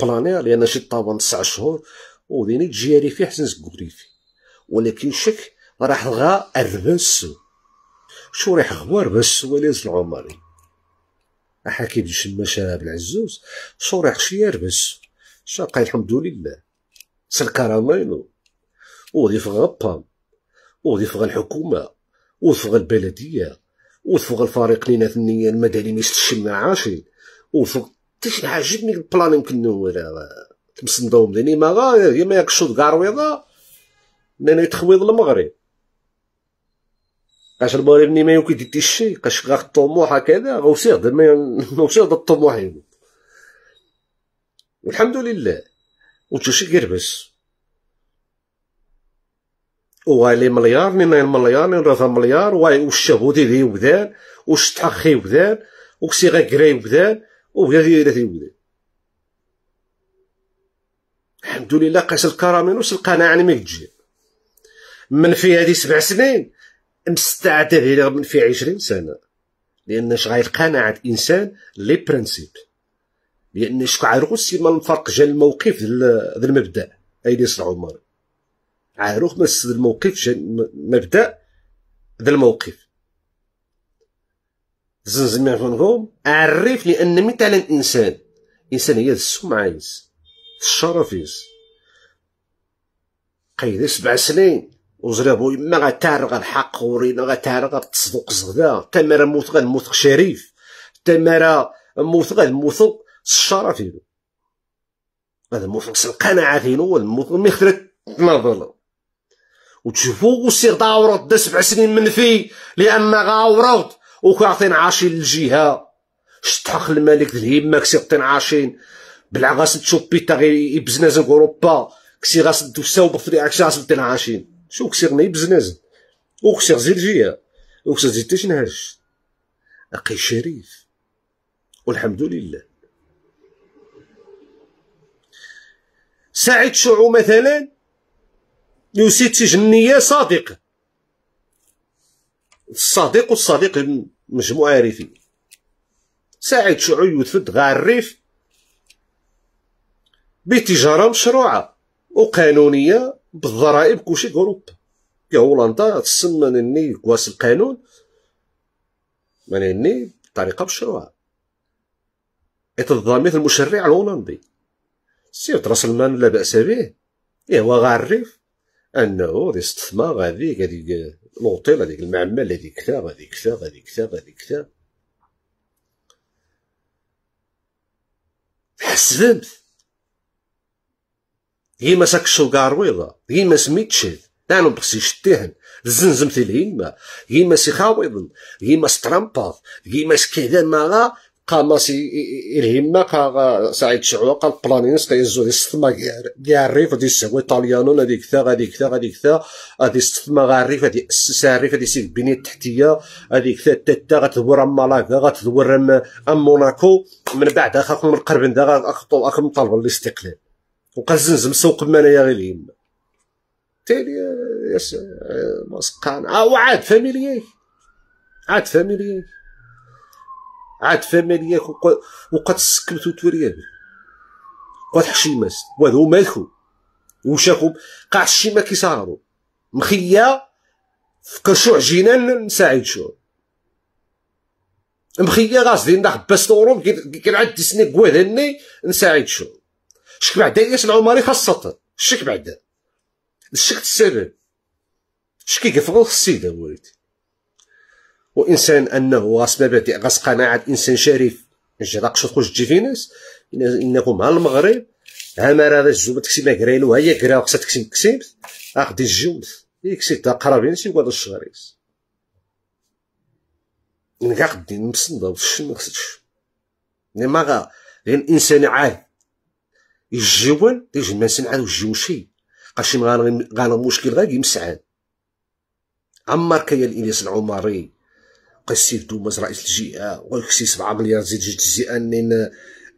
بلاني لان شي طابا تسع شهور وديني تجيالي في حسن زكوريفي ولكن شك راح غا الربسو شو ريح غوار بس وليز العمري احكي بجش المشارب العزوز شو ريح شي بس شاقي الحمد لله سلكارا ماينو وضيف غبام وضيف الحكومة وضيف البلدية وضيف الفريق لينا ثنيا المدني ميست الشمع عاشي وضيف تيش عاجبني البلان يمكن نولا تمسندوم ديني ما غاير يما ياك كاع كارويضا نانا يتخويض المغرب قاش المغرب ما يوكي ديتي الشي قاش غا الطموح هكذا غوسيغ ما غوسيغ الطموح يعني. والحمد لله وتشي كيربس وغالي مليار نيناين مليار نين راثا مليار واي والشابوتي دي وبدان وش تحخي وبدان وكسي غا كراي وبدان وبدا ذي دي وبدان الحمد لله قاس الكرامين وش القناعة يعني اللي تجي من في هادي سبع سنين مستعد من في عشرين سنة لأن شغايل قناعة إنسان لي برانسيب لان شكون عاروس مال الفرق جا الموقف ديال المبدا ايليس العمر عارف مس الموقف جا المبدا ذا الموقف زنزمير فنغوم عرف لان مثلا الانسان الانسان هي السمعه يس الشرف يس قيد سبع سنين وزرابو يما غتار الحق ورينا غتار غتصدق تا تمارا موت غنموت شريف تمارا موت غنموت الشرف ديالو هذا مو القناعه ديالو المهم المطلوب ما نظر وتشوفو وسير داورت دا سبع سنين منفي لان غاورت وكاعطين عاشين للجهه شتحق الملك الهيمه كسي قطين عاشين بلع غاس تشوف بيتا غير يبزنازن اوروبا كسي غاس دوساو بفريق كسي غاس قطين عاشين شو كسير ما يبزنازن وكسير زير جيه وكسير زير تشنهاش اقي شريف والحمد لله سعيد شعو مثلا يسيتي جنية صادق الصادق والصديق مجموعة ريفية سعيد شعو يثبت غا الريف بتجارة مشروعة وقانونية بالضرائب كلشي أوروبا يا هولندا تسمى اني كواس القانون من اني بطريقة مشروعة يتضامن المشرع الهولندي سيرت راس المال لا بأس به إيوا غا الريف أنه غادي استثمار هذيك هذيك لوطيل هذيك المعمل هذيك كثر هذيك كثر هذيك كثر هذيك كثر تحسبت غيما ساك الشوكار ويضا غيما سميتشد انا بخصي شتيهن زنزمتي في الهيمة غيما سي خاوضن غيما سترامباض غيما سكيدا ماغا قامس الهمه كا سعيد شعوع قال بلانينس كيزور يستثمر ديال الريف غادي يسهو ايطاليانون هادي كثا غادي كثا غادي كثا غادي يستثمر غا الريف غادي يأسسها الريف غادي يسير البنيه التحتيه هادي كثا تاتا غاتدور ام مالاكا غاتدور ام موناكو من بعد اخاكم من القرب دا غاخطو اخم طلبوا الاستقلال وقال زنزم سوق ما غير الهمه تالي ياس ماسقان اه وعاد فاميلياي عاد فاميلياي عاد ثمانياك وقد سكبتو بيه قد حشيماس وهذو مالكو وشاكم قاع الشيما كيسهروا مخيا كرشوع جنان نساعد شو مخيا غاز دينا كان عاد كنعد كواد هني نساعد شو شك بعدا ياس العمري خاصة شك بعدا شك السبب شكي كيفغل خص السيده وليدي وانسان انه غاس مبادئ غاس قناعات انسان شريف ماشي راقش تخرج تجي في ناس انكم مع المغرب عمر هذا الجو تكسي ما كريلو هيا كرا خصها تكسي كسيت اخدي الجوز يكسي تا قرابين شي واد الشغريس نكا غدي نمصندا وشي ما خصش لي ما غا الانسان عاد الجوال تيجي ما سنعاد وجيو شي قاشي غانا المشكل غادي مسعاد عمر كيا الانس العمري قسيف دوماس رئيس الجهه ويكسي 7 مليار زيد جزئ ان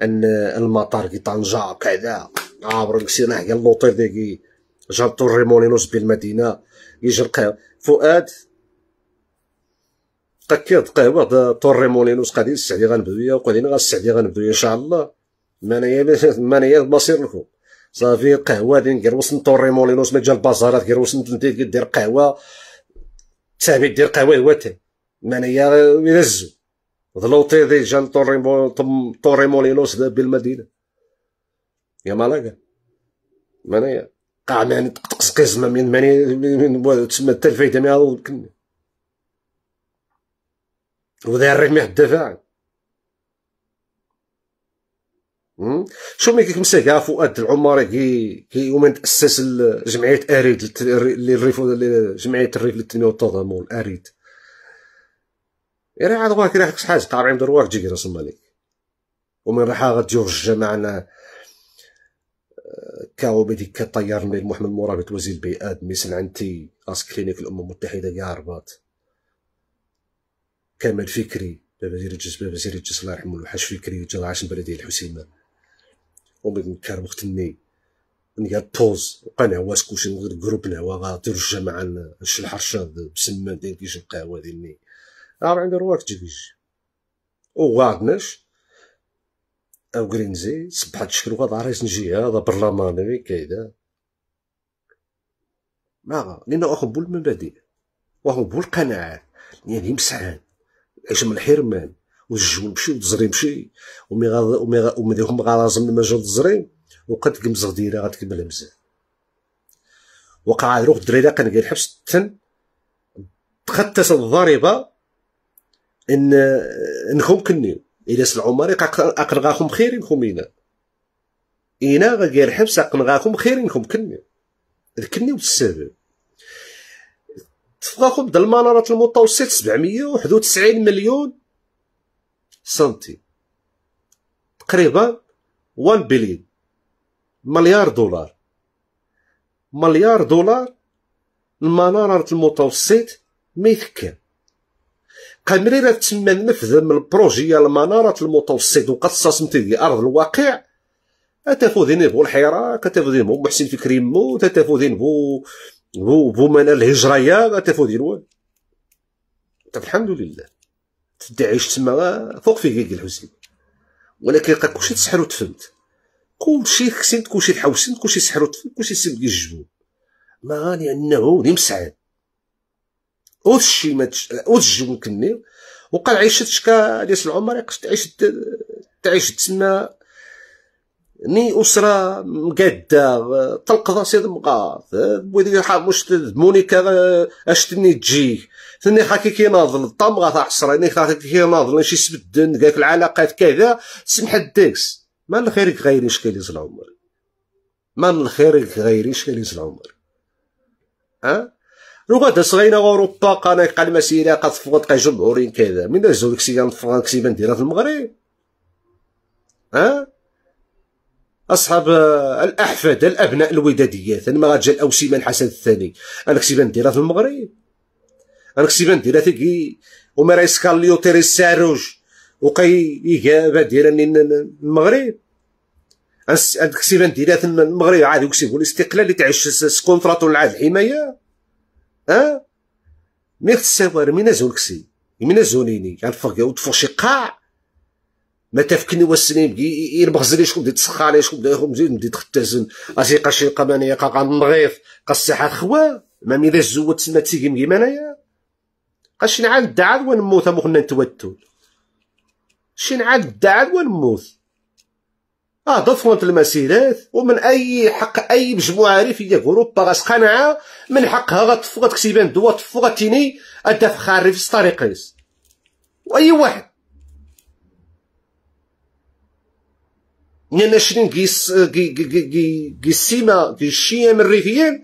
ان المطار كي طنجه كذا عبر آه، الكسينه هي اللوطير ديكي جابتو ريمولينوس بالمدينه يجرق فؤاد تاكيد قهوه طور ريمولينوس قادي السعدي غنبدويا وقاعدين السعدي غنبدويا ان شاء الله مانايا مانايا المصير لكم صافي قهوة غادي غير وصل طور ريمولينوس ما جا البازارات غير وصل انت دير قهوه تابع دير قهوه هو معناها ينزو ظلوطي دي جان توريمولينوس بالمدينه يا مالاكا معناها قاع ماني تقسقي قزمه من ماني من تسمى التلفيده من هذا الكن وذا الرميح الدفاع شو مي كيمسك كاع فؤاد العماري كي كي ومن تاسس جمعيه اريد للريف جمعيه الريف للتنميه والتضامن اريد إيري عاد غوك راح حاجه قاعد عمد رواح جيكي رسم مالك ومن راح غد جورج جمعنا آه، كاو بدي كطيار من محمد مرابط وزير البيئة آدمي سنعنتي راس كلينيك الأمم المتحدة يا رباط كامل فكري وزير الجس وزير الجس الله يرحمه الوحش فكري جل عاش البلدية الحسيمة ومن كار وقتني نيا طوز وقنا واسكوش جروبنا وغادر الجماعة نشل حرشة بسمان دين كيش القهوة ديني عنده que diz. O Wagner, او غرينزي صبحت الشكل وغاد عريس نجي هذا برلماني كايدا ما واخو بول المبادئ واخو بول القناعات يعني مسعان عيش من الحرمان وجو مشي وتزري مشي ومي غاد ومي غاد ومي هم غرازم مجال الزري وقد كمزغ ديري غاد كمل مزال وقع روح الدريرة كان قال حبس تن تخطس الضريبة ان نخوم كني الى العمر اقنغاكم خير نخوم انا انا غير حبس اقنغاكم خير نخوم كني ذكرني والسبب تفقاكم دل المنارات المتوسط 791 مليون سنتي تقريبا 1 بليون مليار دولار مليار دولار المنارة المتوسط ما يفكر قمريرة تما نفذ من البروجي المنارة المتوسط وقصص ديال أرض الواقع أتافو بو الحيرة أتافو بو محسن فكري مو أتافو بو بو بو منا الهجرية أتافو ذين والو طيب الحمد لله عيش تما فوق في كيك الحسين ولكن قد كلشي تسحر وتفهمت كلشي خسنت كلشي تحوسنت كلشي سحر وتفهمت كلشي سبق الجبو ما غاني انه ذي مسعد اوشي ما اوشي ممكن وقال عيشتش ديس العمر عيشت تعيش تسمى ني أسرة مقادة تلقظة سيد مقاض وذي مش مونيكا أشتني تجي ثني خاكي كي ناضل الطام غا حصراني خاكي كي ناضل شي سبدن قالك العلاقات كذا سمح الدكس ما من خيرك غيري شكال العمر ما من غيري شكال العمر ها أه؟ روغاد صغينا أوروبا كان يقال مسيرة قد فوت جمهورين كذا من زورك سيان فرانكسي ديرا في المغرب ها أصحاب آه، الأحفاد الأبناء الوداديات أنا ما غاتجا الأوسيمان حسن الثاني أنا كسيبان ديرا في المغرب أنا كسيبان ديرا تيكي وما راه كاليو تيريس ساروج وكي يجا ديرها المغرب أنا كسيبان نديرها في المغرب عادي وكسيبو الاستقلال اللي تعيش سكونتراتو العاد الحماية أه ميغ تساوار من مينا كسي زونيني غنفغي يعني وتفوق شي قاع ما تفكني وسني بقي يربغزلي شكون بدي تسخالي شكون بدي يخرج مزيد بدي تختزن اسيقا شي قمانية قا نغيف قا الصحة خوا ما مي ذا تسمى تيكي مقيم انايا قا شي نعاد الدعاء ونموت امو خنا نتوتل شي نعاد الدعاء ونموت اه ضفنت المسيرات ومن اي حق اي مجموعه ريفيه اوروبا غتقنعها من حقها غتطفو غتكتيبان دوا طفو غتيني الدفخ الريف طريقيس واي واحد نانا شنين كيس كي كي كي كي السيما كي الشيام الريفيان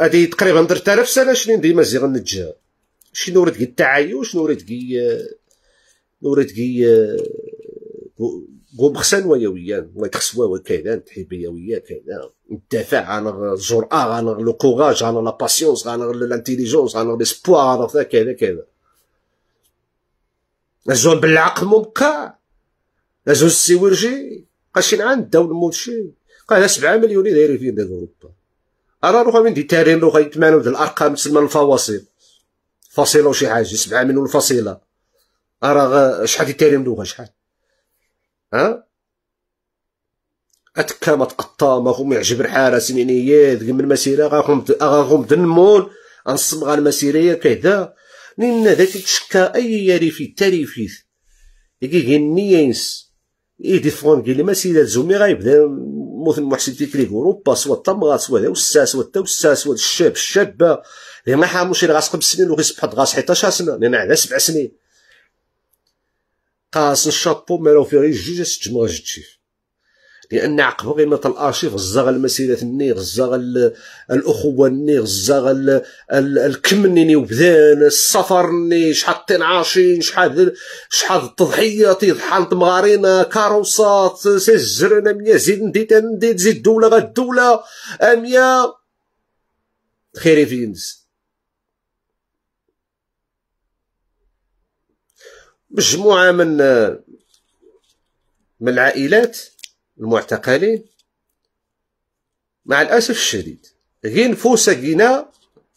هادي تقريبا درت 1000 سنه شنين ديما زيغ النجا شنو ورد كي التعايش شنو ورد كي آه، نوريتكي غوبخسان آه، ويويان ويتخسوا وكاينان تحب يويان كاينان الدفاع انا الجرأة انا لو كوراج انا لا باسيونس انا لانتيليجونس انا ليسبوار انا ذا كذا لازم بالعقل مبكى لازم السيورجي قاشين عند داون مولشي قال 7 مليون دايرين في داك اوروبا ارا روح من دي تارين لو يتمانو الارقام تسمى الفواصل فاصله وشي حاجه 7 مليون الفصيله راه شحال ديال ملوغه شحال ها اتكا ما تقطا ما هو يعجب حاله سنينيه ذك من المسيره غنخوم غنخوم دنمون غنصبغ المسيريه كذا لان ذاك تشكا اي يريفي تاريفيث يكي غني ينس دي فون كي المسيره زومي غايبدا مثل محسن تيكري اوروبا سوا الطمغه سوا ذا وسا سوا تا وسا سوا الشاب الشابه لان ما حاموش غاسقب سنين وغيصبح غاس 11 سنه لان عندها سبع سنين قاس الشابو ما لو فيه جوج استجمع جد لان عقب قيمه الارشيف غزاغ المسيره الني غزاغ الاخوه الني غزاغ الكم ني وبدان السفر ني شحال تنعاشين شحال شحال التضحيات شحال مغارينا كاروسات سجرنا ميا زيد نديت نديت زيد دوله غا الدوله اميا خيري في مجموعه من من العائلات المعتقلين مع الاسف الشديد غير نفوسا كينا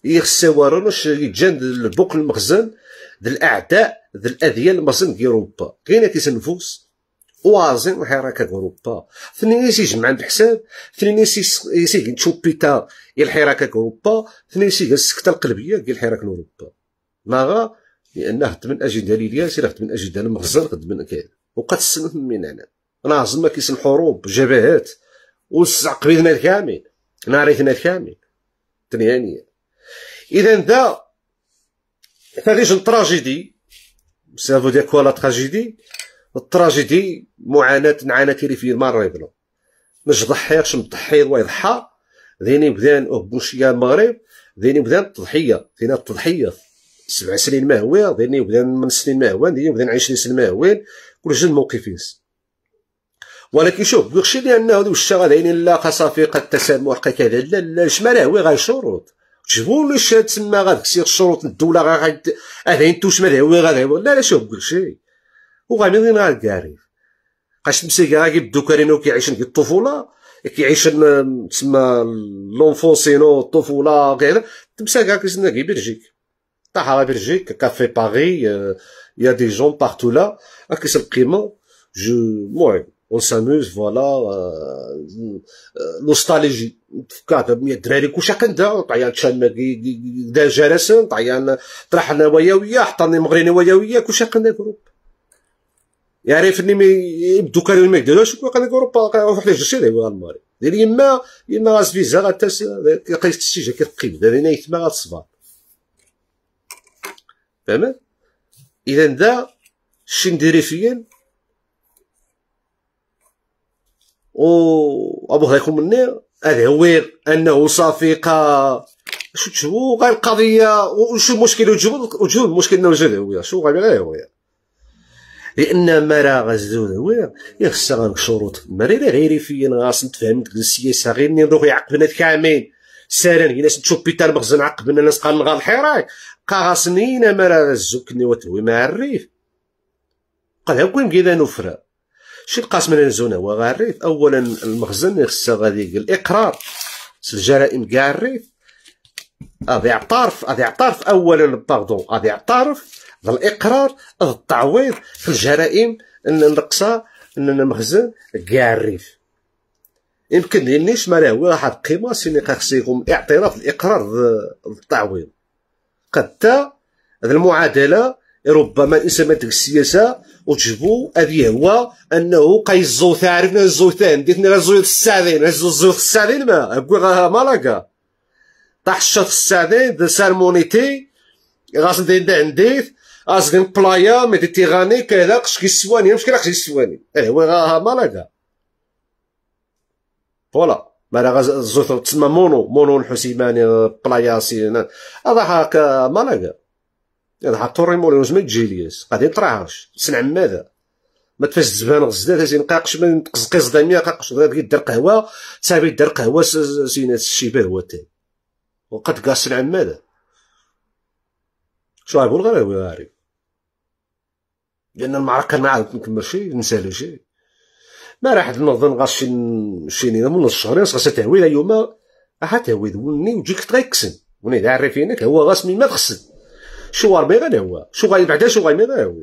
يخسورونوش يتجند البوك المخزن د الاعداء د الاذيه المخزن ديال اوروبا كاينه كيس نفوس وازن حركه اوروبا يجمع يسي جمع بالحساب فني يسي يسي تشوبيتا الحركه اوروبا فني يسي السكته القلبيه ديال الحركه اوروبا ماغا لانه تمن اجنده ليبيا سير اجل اجنده المغزل خد من كذا وقد سنت من هنا ناظم ما كيسن حروب جبهات وسع قبيلنا الكامل ناريتنا الكامل تنيانية اذا دا فغيش التراجيدي سافو ديال كوالا تراجيدي التراجيدي معاناة نعانا تيري في المار ريبلو مش ضحيرش مضحي ويضحى ذيني بدان أهبوشية المغرب ذيني بدان التضحية ذينا التضحية سبع سنين مهوية ديرني بدا من سنين مهوان ديرني بدا 20 سنة مهوين كل جن موقف ولكن شوف لي انه هذو الشا غاديين يعني لا صافي قد التسامح كذا لا لا شمال هوي غير شروط شوفوا لي شاد تما غتكسر الشروط الدوله غادي هذاين توش مال هوي غادي لا لا شوف كلشي وغادي غير كاريف قاش مسيك غادي كيبدو كارينو كيعيشن في الطفوله كيعيشن تسمى لونفونسينو الطفوله كذا تمساك هاك كيبرجيك تاعها على بلجيك كافي باري يا دي جون بارتو لا اكس القيمه جو المهم اون ساموز فوالا نوستالجي تفكات 100 دراري كلشي كنداو تشان تشام دا جرسن طيا طرح لنا ويا ويا حطاني مغريني ويا ويا كلشي قلنا جروب يعرفني مي يبدو كانوا ما يديروش لك اوروبا روح ليه جرسي الماري دير يما يما راس فيزا غاتاس كيقيس السيجا كيقيم دابا يتما غاتصبر تمام اذا دا الشيء نديري فيا و ابو هيكم مني الهوير انه صافي قا شو تشوفوا غير القضيه وشو المشكل وجهوا وجهوا المشكل انه جد الهويه شو غير غير الهويه يعني. لان ما راه غزو الهويه يعني. يخصها غنك شروط ما غير فيا غاس نتفهم ديك السياسه غير نروح يعقبنا كاملين سالان ناس شوف بيتر مخزن عقبنا ناس قال نغاد الحراك كغاصنين مرا الزكني وتهوي مع الريف قد هكون كذا نفرا شي القاسم نزونا غا الريف اولا المخزن خصها غادي الاقرار الجرائم كاع الريف غادي اعترف غادي اعترف اولا باردون غادي اعترف بالاقرار التعويض في الجرائم النقصه المخزن كاع الريف يمكن لينيش ما هو واحد القيمه سيني خصيهم اعتراف الاقرار التعويض قد هذه المعادله ربما الانسان مات السياسه وتجبو هذه هو انه قيزو عرفنا الزوثان ديتنا الزوث الساعدين الزوث السعدين ما اقول غاها مالاكا طاح الشط السعدين دا سالمونيتي غاس ندير عنديث غاس بلايا ميديتيراني كذا قش السواني مش قشكي السواني إيه، هو غا مالاكا فوالا مالا زوثر تسمى مونو مونو الحسيماني بلاياسي هذا حق مالاكا هذا حق توريمو لو زما تجيليس غادي يطرعش سنع ماذا ما تفاش الزبان غزدا زين قاقش من قزقيز دامية قاقش غادي دير قهوة تابي دير قهوة سينات الشيبه هو تاي وقد قاس سنع ماذا شو غايقول غير هو عارف لأن المعركة ما نكمل شي نسالو شي ما راح نظن غاشي شيني من الشهرين غاش تهوي لا يوما راح تهوي ذولني وجيك تغيكسن وني دا عرفينك هو غاسمي ما تخسن شو ربي غير هو شو غاي بعدا شو غاي ما هو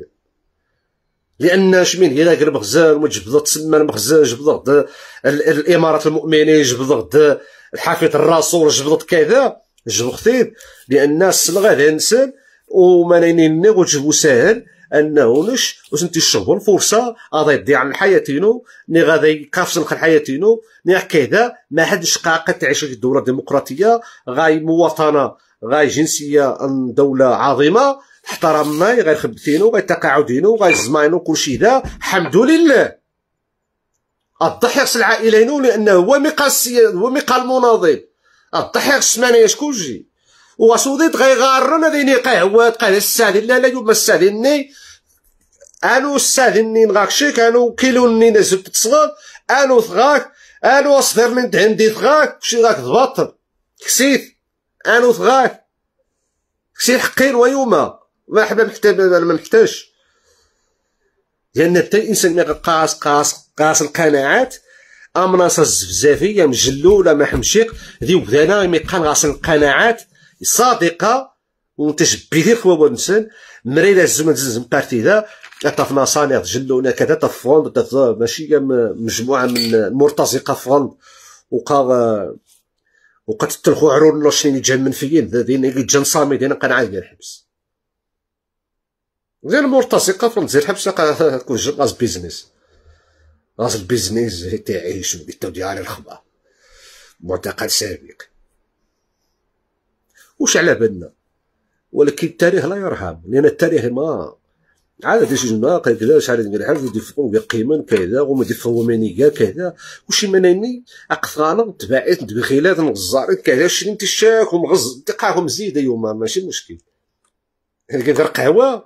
لان شمين هي داك المخزن وجبد تسمى المخزن جبد الامارات المؤمنين جبد الحافظ الرسول جبد كذا جبد خطيب لان السلغه هذا انسان وما نيني وجهه ساهل انه نش واش انت الشغل فرصه غادي يضيع على حياتينو ني غادي يكافسنق حياتينو ني كذا ما حدش قاعد تعيش في الدوله الديمقراطيه غاي مواطنه غاي جنسيه دوله عظيمه احترمنا غير خبتينو غير تقاعدينو غير زماينو كلشي ذا الحمد لله الضحية العائلين لانه هو مقاس هو مقال المناضل الضحية يا شكون جي وسوديت غيغارنا ديني هو تقاه السادين لا لا يوم السادين انو السادنين غاك شيك انو النين زبت تصغر انو ثغاك انو من عندي ثغاك كشي غاك ضبط كسيت انو ثغاك كسيت حقين ويوما ما حبا محتاج ما محتاجش لان حتى الانسان ملي قاس قاس قاس القناعات امناصه الزفزافيه مجلوله ما حمشيق ذي وبدانا ميقان غاس القناعات الصادقه ومتشبثين خوا الانسان مريلا الزمن زنزم بارتي ذا طفنا صانع جلونا كذا طف فوند ماشي مجموعه من مرتزقه فوند وقا وقد تلخو عرور اللوشين جا منفيين ذين اللي جا صامدين قنعاين الحبس غير مرتزقه فوند زير الحبس كون جا بيزنس راس البيزنس تعيش بالتوديار الخبا معتقل سابق وش على بالنا ولكن التاريخ لا يرحم لان التاريخ ما عاد شي جماعه قال كذا شحال هذه الحاج يدفقون بقيما كذا وما دفعوا مانيكا كذا وشي مناني اقصانا تبعت بخيلات نغزارين كذا انت الشاك ومغز تلقاهم زيده يوما ماشي مشكل كدير قهوه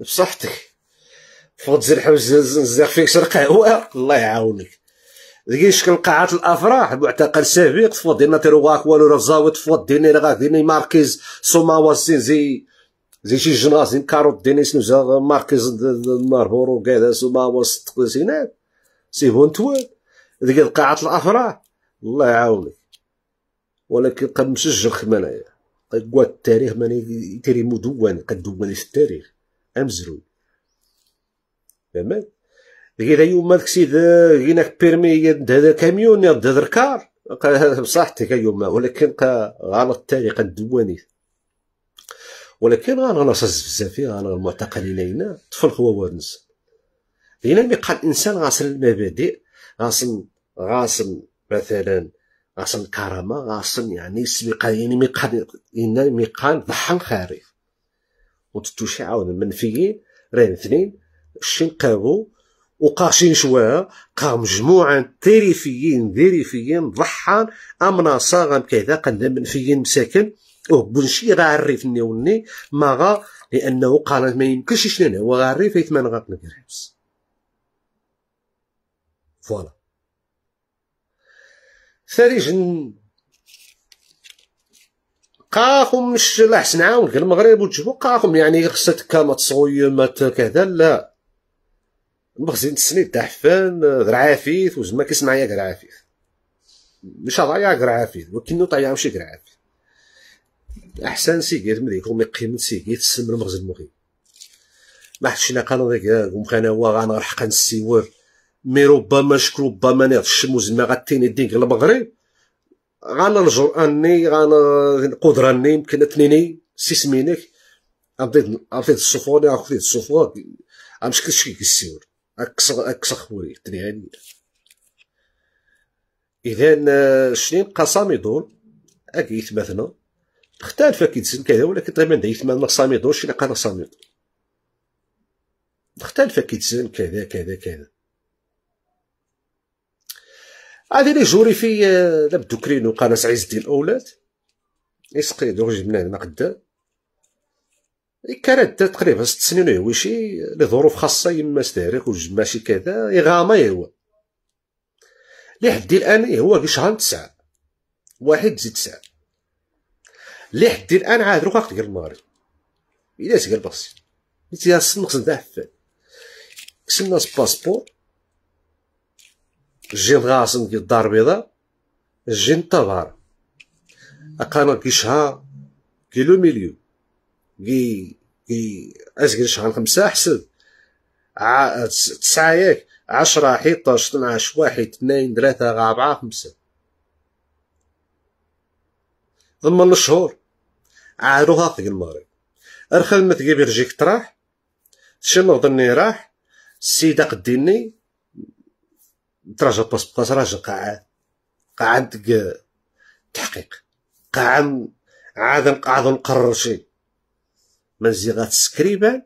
بصحتك فوت زرح زرح فيك شر قهوه الله يعاونك دقي شكل قاعات الافراح معتقل سابق تفوض دينا تيرو واك والو راه زاوت تفوض دينا غاك دينا ماركيز سوما واسين زي زي شي زين كاروت دينيس نوزا ماركيز المرهور وكاداس وما وسط قزينات سي بون توال ذيك قاعة الافراح الله يعاونك ولكن قد مسجل خمانايا قوا التاريخ ماني يتري مدون قد دواني في التاريخ امزروي فهمت غير يوم مالك سيد غيناك بيرمي هذا كاميون يد دركار بصحتك يوم ولكن غلط التاريخ قد دوانيت ولكن انا نصز بزاف انا المعتقلين هنا طفل هو نس هنا مي قال الانسان غاسل المبادئ غاسل غاسل مثلا غاسل الكرامه غاسل يعني سبقان يعني ميقال ان ميقال ضحى خارف وتتوشي عاون المنفيين راهم اثنين شنقابو وقاشين شوية قام مجموعة تاريخيين ذريفيين ضحان أمنا صاغا كذا قد منفيين مساكن او غاري في النيوني ما غا لانه قال ما يمكنش شنو هو غاريف يثمن غاطنا حبس فوالا ثاني جن قاهم مش لا حسن عاونك المغرب وتجبو قاهم يعني خصك ما تصوي ما كذا لا مخزين السنين تاع حفان درعافيث وزما كيسمع يا درعافيث مش هضايا درعافيث ولكنو طيا ماشي درعافيث احسن سيكيت ملي يكون مقيم سيكيت السمر المغزى المغيب ما حتش انا قال هذاك ومخانا هو غنرحق نسيور مي ربما شكون ربما نيض الشموز ما غاتيني ديك المغرب غنرجو اني غانا القدره اني يمكن تنيني سيسمينك عطيت عطيت الصفور عطيت الصفور غنمشكل شكيك السيور اكسر اكسر خوري تنياني اذا آه، شنين قصامي دور اكيد مثلا اختلف كيتزن كذا ولكن دائما دايثمان نصاميض واش الا قال صاميض اختلف كيتزن كذا كذا كذا هذه لي جوري في آه، لابدو كرينو قناة عز الدين الاولاد يسقي دوغ من هنا قدا كانت تقريبا ست سنين يهويشي لظروف خاصه يما ستاريخ وجد ماشي كذا يغامى هو لحد الان هو شهر تسعه واحد زيد تسعه لحد الان عاد ركاك ديال المغرب الا تقال باصي نتي السن خصنا نتعفن كسلنا الباسبور جين الغاصم ديال الدار البيضاء جين الطبار اقانا كيشها كيلو مليو كي كي ازكر شهر خمسة حسب ع... تسعة ياك عشرة حيطاش طناش واحد اثنين ثلاثة أربعة خمسة ضمن الشهور عارو في المغرب ارخل ما يرجيك رجيك طراح ظني راح السيدة قديني تراجع بقاس راجل قاعة قاعة دق تحقيق قاعة عاد قاعد نقرر شي منزي غاتسكريبان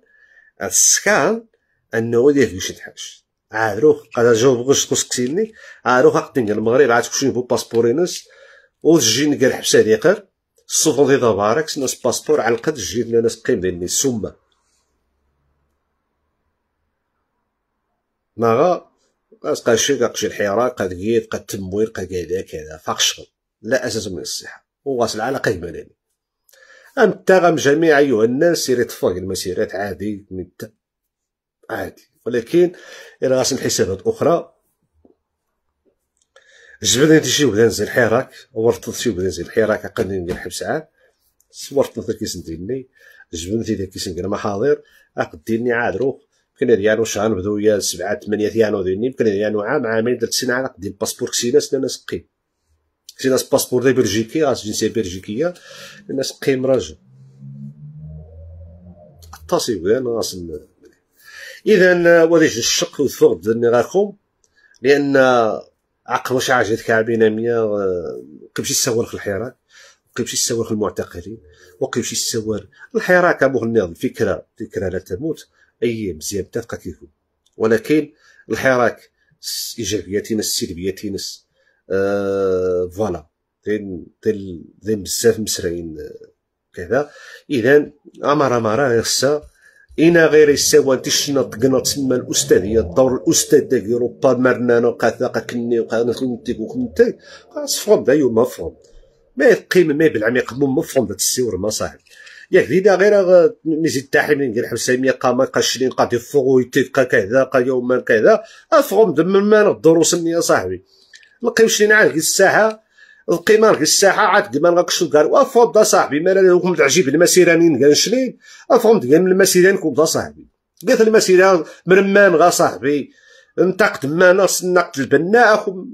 السكان انه وديه في شي حاجه عاروخ قاعد جاوب غش تسقسيني عاروخ قدني المغرب عاد كلشي بو باسبور نس قال حبسه حبس صفضي ضبارك ناس باسبور على القد جيرنا ناس قيم ديني سما نغا قا شي قاقش الحراك قد قيد قد تمويل قد قيدا إيه كذا فاقشغل لا أساس من الصحة على قيمة يمانني أم تغم جميع أيها الناس سيري طفاق المسيرات عادي من عادي ولكن إلا غاس حسابات أخرى جبدني شي بدا نزل حراك ورطت شي بدا نزل حراك اقلني ندير حبس عاد صورت نظر كيس نديرني جبنتي ديال كيس ندير ما حاضر اقديني عاد روح كنا ديالو شهر نبداو يا سبعة ثمانية ديالو ديني كنا ديالو عام عامين درت سنة عاد ديال الباسبور كسيناس انا سقي كسيناس باسبور ديال بلجيكي راس جنسية بلجيكية انا سقي مراجل قطاسي بدا راس اذا وهذا الشق وثفغ بدني راكم لان عقل واش عاجبتك عبيناميه كيمشي آه، يسور في الحراك وكيمشي يسور في المعتقلين وكيمشي يسور الحراك مغنيض الفكره فكره لا تموت اي مزيان تبقى كيكون ولكن الحراك ايجابيات ينس سلبيات ينس آه فوالا دين دين بزاف مسرعين آه، كذا اذا امر امر خصها إنا غير السوان تشنا تقنا تسمى الأستاذ هي الدور الأستاذ داكي روبا مرنانا قاثا قاكني وقانا تنتيك وكنتي صفون دا يوم مفرون ما يقيم ما بالعم يقدم مفرون ذات السور ما صاحب ياك ديدا غير آه، نزيد تاحي آه، من ندير حسامية قام قاشرين قاد يفوغو يتيفقا كذا قا يوما كذا افغم دم من الدروس يا صاحبي لقيو شي نعال الساحة القيمه في الساحه عاد ديما غاكشو كار افهم دا صاحبي مالا لكم المسيره من كانشلي افهم ديال المسيران كون دا صاحبي قالت المسيران مرمان غا صاحبي انتقد نص نقت البناء اخو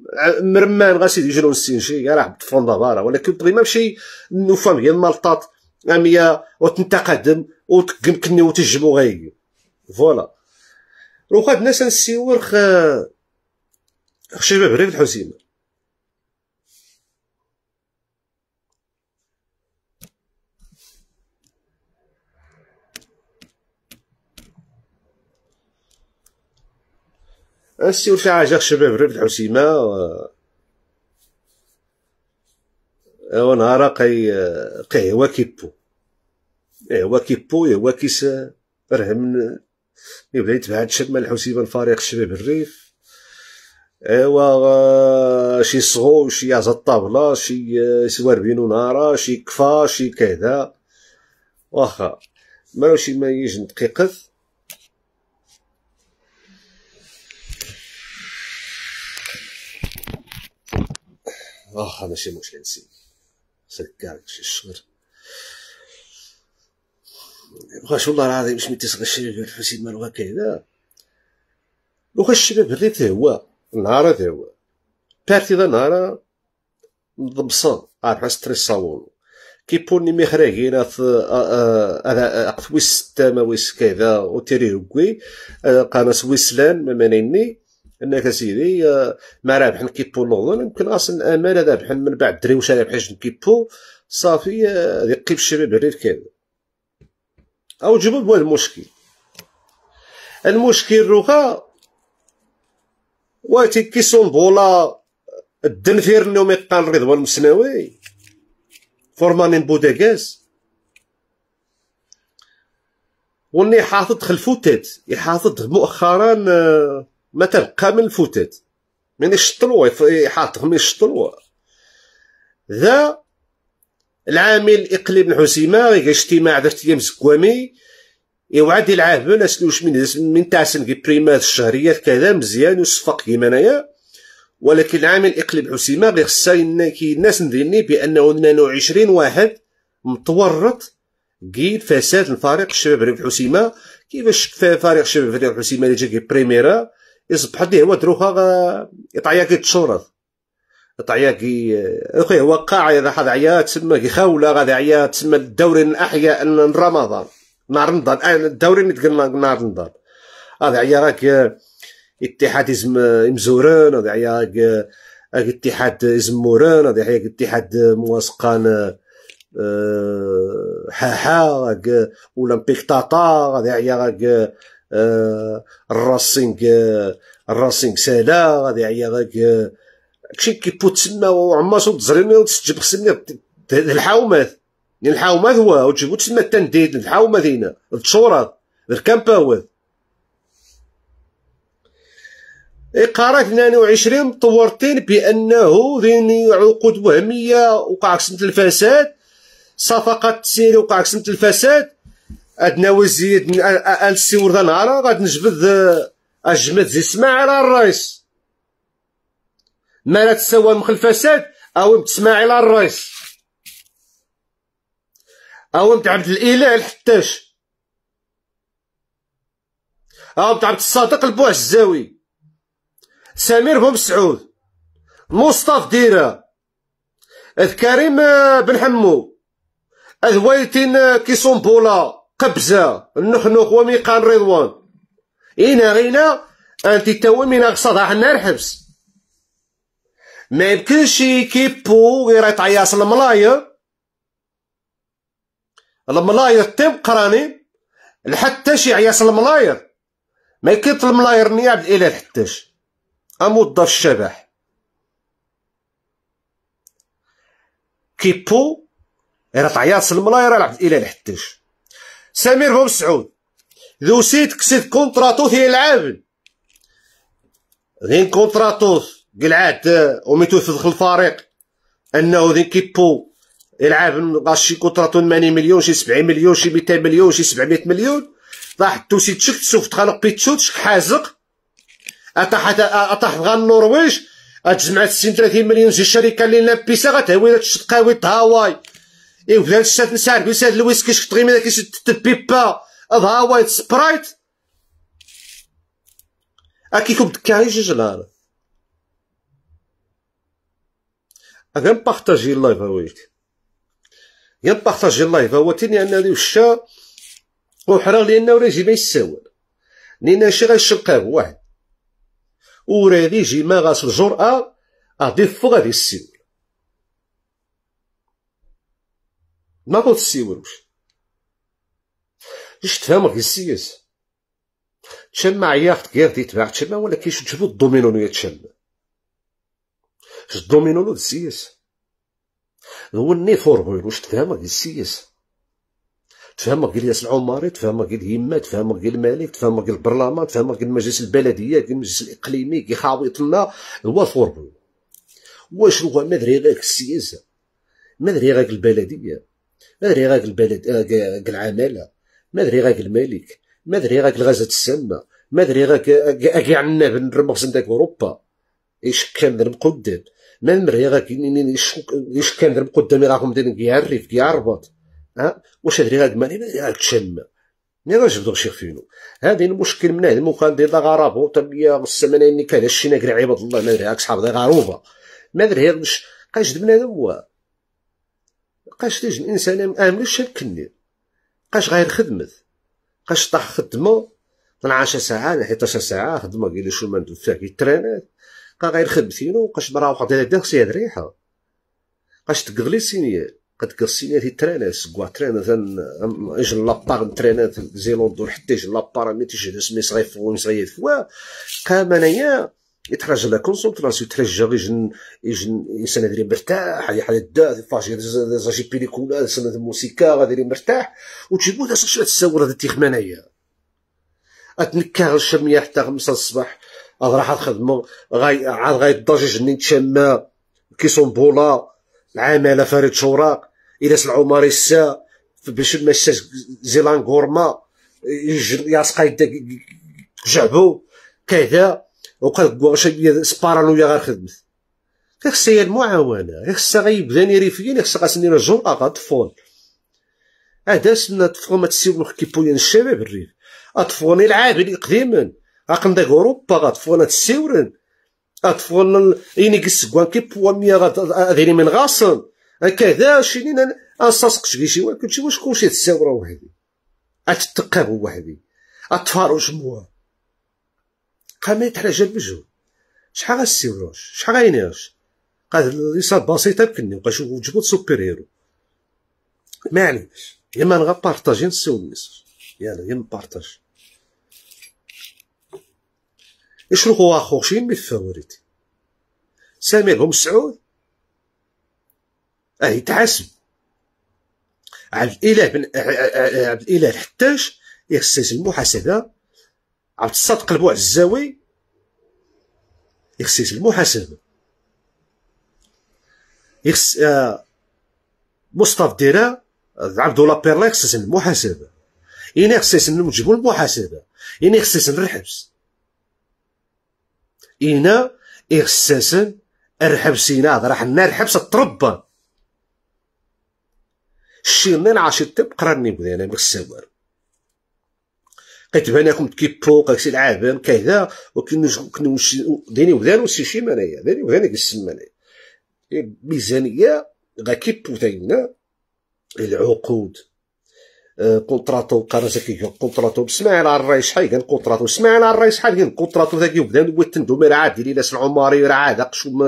مرمان غا سيدي جلون السينشي راه بتفون دابارا ولكن بغي مشي نفهم هي الملطات اميا وتنتقدم وتكمكني وتجبو غي فوالا روخا الناس نسيور خ خشيبه شباب ريف السي وش عجاق شباب ربح وسيما أه، نهارا قي قي هو كيبو قهوة إيه، كيبو قهوة إيه، كيس رهم يبدا يتبع الشاب مال حسيبه الفريق الشباب الريف ايوا شي صغو شي عزا الطابله شي آه، سوار بينو نهارا شي كفا شي كذا واخا ما شي ما يجي دقيقه اه هذا شيء مش نسي صدقك شي الشغل واش والله العظيم باش ميتصل الشباب الحسين مالو هكذا لو كان الشباب هذا هو النهار هذا هو بارتي ذا نهار مضبصه عارف حس ستريس صابون كيبوني ميخراكين انا ويس التما ويس كذا وتيري هكوي قناة سويسلان ما مانيني انك سيدي ما رابح نكيبو نوضن يمكن غاس الامال رابح من بعد دري رابح نكيبو صافي يقيب الشباب الريف كامل او جبب هو المشكل المشكل روكا واتي كيسون بولا الدنفير اليوم يقال رضوان المسناوي فورمانين بوداكاز وني حاطط خلفوتات يحاطط مؤخرا آه، ما تلقى من الفتات من يشطلوا يحاطهم الشطروا ذا العامل الاقليم الحسيمه غير اجتماع درت ايام زكوامي يوعد العامل اسلوش من من تاسن كي بريمات الشهريات كذا مزيان وصفق كيما انايا ولكن العامل الاقليم الحسيمه غير خصا كي الناس نديرني بانه 22 واحد متورط كي فساد الفريق الشباب الحسيمه كيفاش فريق الشباب الحسيمه اللي جا بريميرا يصبح ليه هو دروكا يطعياكي تشورض طعياكي اخي هو قاع إذا حد عيا تسمى خولة غادي عيا تسمى الدوري الاحياء رمضان نهار رمضان انا آه، الدوري اللي تقلنا نهار رمضان هذا عيا راك اتحاد اسم مزوران هذا عيا راك اتحاد اسم موران هذا عيا اتحاد مواسقان آه، حاحا راك اولمبيك طاطا هذا عيا راك آه، الراسينغ آه، الراسينغ سالا غادي يعيا ذاك كشي آه، كيبو تسمى وعما صوت زرينا وتسجب خصني الحومات الحومات هو وتجيبو تسمى التنديد الحومات هنا التشورات الكامباوات إقارة 22 طورتين بأنه ذيني عقود وهمية وقع قسمة الفساد صفقة تسيري وقع قسمة الفساد وزيد زيد السي ورده نهار غادي نجبد الجمد آه، زي على الرئيس ما لا تسوى مخ الفساد تسمع على الرئيس انت عبد الاله الحتاش انت عبد الصادق البوعش الزاوي سمير بن سعود مصطفى ديرة اذ كريم آه، بن حمو اذ آه، كيسون بولا قبزة النخنوخ وميقان رضوان إنا غينا أنت توا من أقصد حنا الحبس ما يمكنش كيبو غير يتعياس الملاير الملاير تم قراني لحتى شي عياس الملاير ما يكيط الملاير ني عبد الإله أمود أموضف الشبح كيبو غير تعياس الملاير عبد الإله الحتش سمير بن سعود ذو سيد كسيد كونتراتوث العاب ذين كونتراتوث قلعات وميتو آه، في دخل الفريق انه ذين كيبو يلعب شي كونتراتو 80 مليون شي 70 مليون شي 200 مليون شي 700 مليون طاح التوسي تشك تسوف تخلق بيتشوت شك حازق اطاح اطاح آه، غا النرويج اتجمعت 60 30 مليون شي الشركه اللي لابيسه غتهوي تشتقاوي تهاواي يبدا إيه، شات نساعد بيساد الويسكي شكطغي ماذا كيشد تبيبا اضها وايت سبرايت اكيكم أه، دكاري جوج نهار أه، غير بارطاجي اللايف هاويك غير بارطاجي اللايف هو تيني انا هذه وشا وحرا لانه راه يجي ما يساول لان شي غيشلقاه واحد وراه يجي ما غاس الجرأة أه، غادي فوق غادي السن ما تتسيوروش ليش تفهم غير السياسه تشمع ياخد غير دي تباع تشمع ولا كيشجبوا الدومينونية تشمع الدومينو ديال السياسه هو الني فورمول واش تفهم غير السياسه تفهم غير الياس العماري تفهم غير الهمة تفهم غير الملك تفهم غير البرلمان تفهم غير المجلس البلديه غير المجلس الاقليمي كيخاوط لنا هو الفوربويل واش هو ما دري غير السياسه ما دري غير البلديه ما دري غاك البلد آه، غاك العمالة ما دري غاك الملك ما دري غاك الغازة السامة ما دري غاك غاك عنا بنرمغ داك أوروبا إيش كان درب قدام ما دري غاك إيش كان درب قدام راهم دين كيعرف كيعربط ها واش دري غاك ماني غاك تشم ني غاش بدو شيخ فينو هادي المشكل من هاد المكان ديال غرابو طبيا السمانه اني كذا الشينا كرا عباد الله ما دري غاك صحاب غروبه ما دري غاش قاش دبنا هو قاش ليج الانسان ما املوش كني قاش غير خدمت قاش طاح خدمه 12 ساعه ولا 11 ساعه خدمه قال شو ما ندفع كي ترانات قا غير خدمتينو قاش براو قد هذاك سي ريحه قاش تقضلي سينيال قد قصينا في ترانات سكوا ترانات اجل لابار ترانات زيلوندو حتى اجل لابار ميتيش تيجي سمي صغير فوا صغير فوا قام انايا يتخرج لا كونسونطراسيون يترجى يجن يجن انسان يدير مرتاح على حال دا فاجي زاجي بيليكولا سنة الموسيقى غادي مرتاح وتجيبو داك شنو تصور هذا التيخ انايا اتنكا الشميه حتى خمسة الصباح غادي راح تخدمو غاي عاد غيضجي جنين تشما كيسون بولا العمالة فريد شوراق إلى سلعو ماريسا باش المساج زيلان غورما ياسقا يدا جعبو كذا وقال واش سبارانويا غير خدمت خصها هي المعاونه خصها غيبدا نيريفيين خصها خاصني الجرأة غتفون هذا آه، سنا طفون ما تسيبو كيبوين الشباب الريف اطفون آه، العابد قديما اقندق آه، اوروبا غطفون تسيورن اطفون ينقص كوان كيبوا ميا غاديري من غاصن هكذا شنين انصاصق شي شي واحد كلشي واش كلشي تساوروا وحدي اتتقابوا وحدي اطفال شموها قام يتحرج بوجهو شحال غاستيوروش شحال غاينيرش قال الاصابه بسيطه طيب بكني شوف وجبد سوبر هيرو ما عليناش يا ما نغبارطاجي نسيو الميساج يلا يا نبارطاج يشرقوا شي مي الفاوريتي سامي لهم سعود اه يتحاسب عبد الاله بن عبد الاله الحتاش يخصيص المحاسبه عرفت الصاد قلبو على الزاوي يخص المحاسبه يخص مصطفى ديرا آه، عبد الله بيرلا خصيص المحاسبه إني خصيص نجيبو المحاسبه إني خصيص الحبس إنا إغساسا الحبسينا راح النار الحبس الطربه الشيرني عاشت تبقى راني بدينا بالسوار كتبان لكم كيبوق سي العابان كذا وكنمشي ديني ودان وسيشيم انايا داني ودان كنسم إيه، غا الميزانيه تاينا العقود كونتراتو آه، قرازا كيقول كونتراتو على الرئيس شحال قال كونتراتو على الرئيس شحال قال كونتراتو ذاك يبدا هو مير عادي عاد ليلاس العماري راه عاد قشوم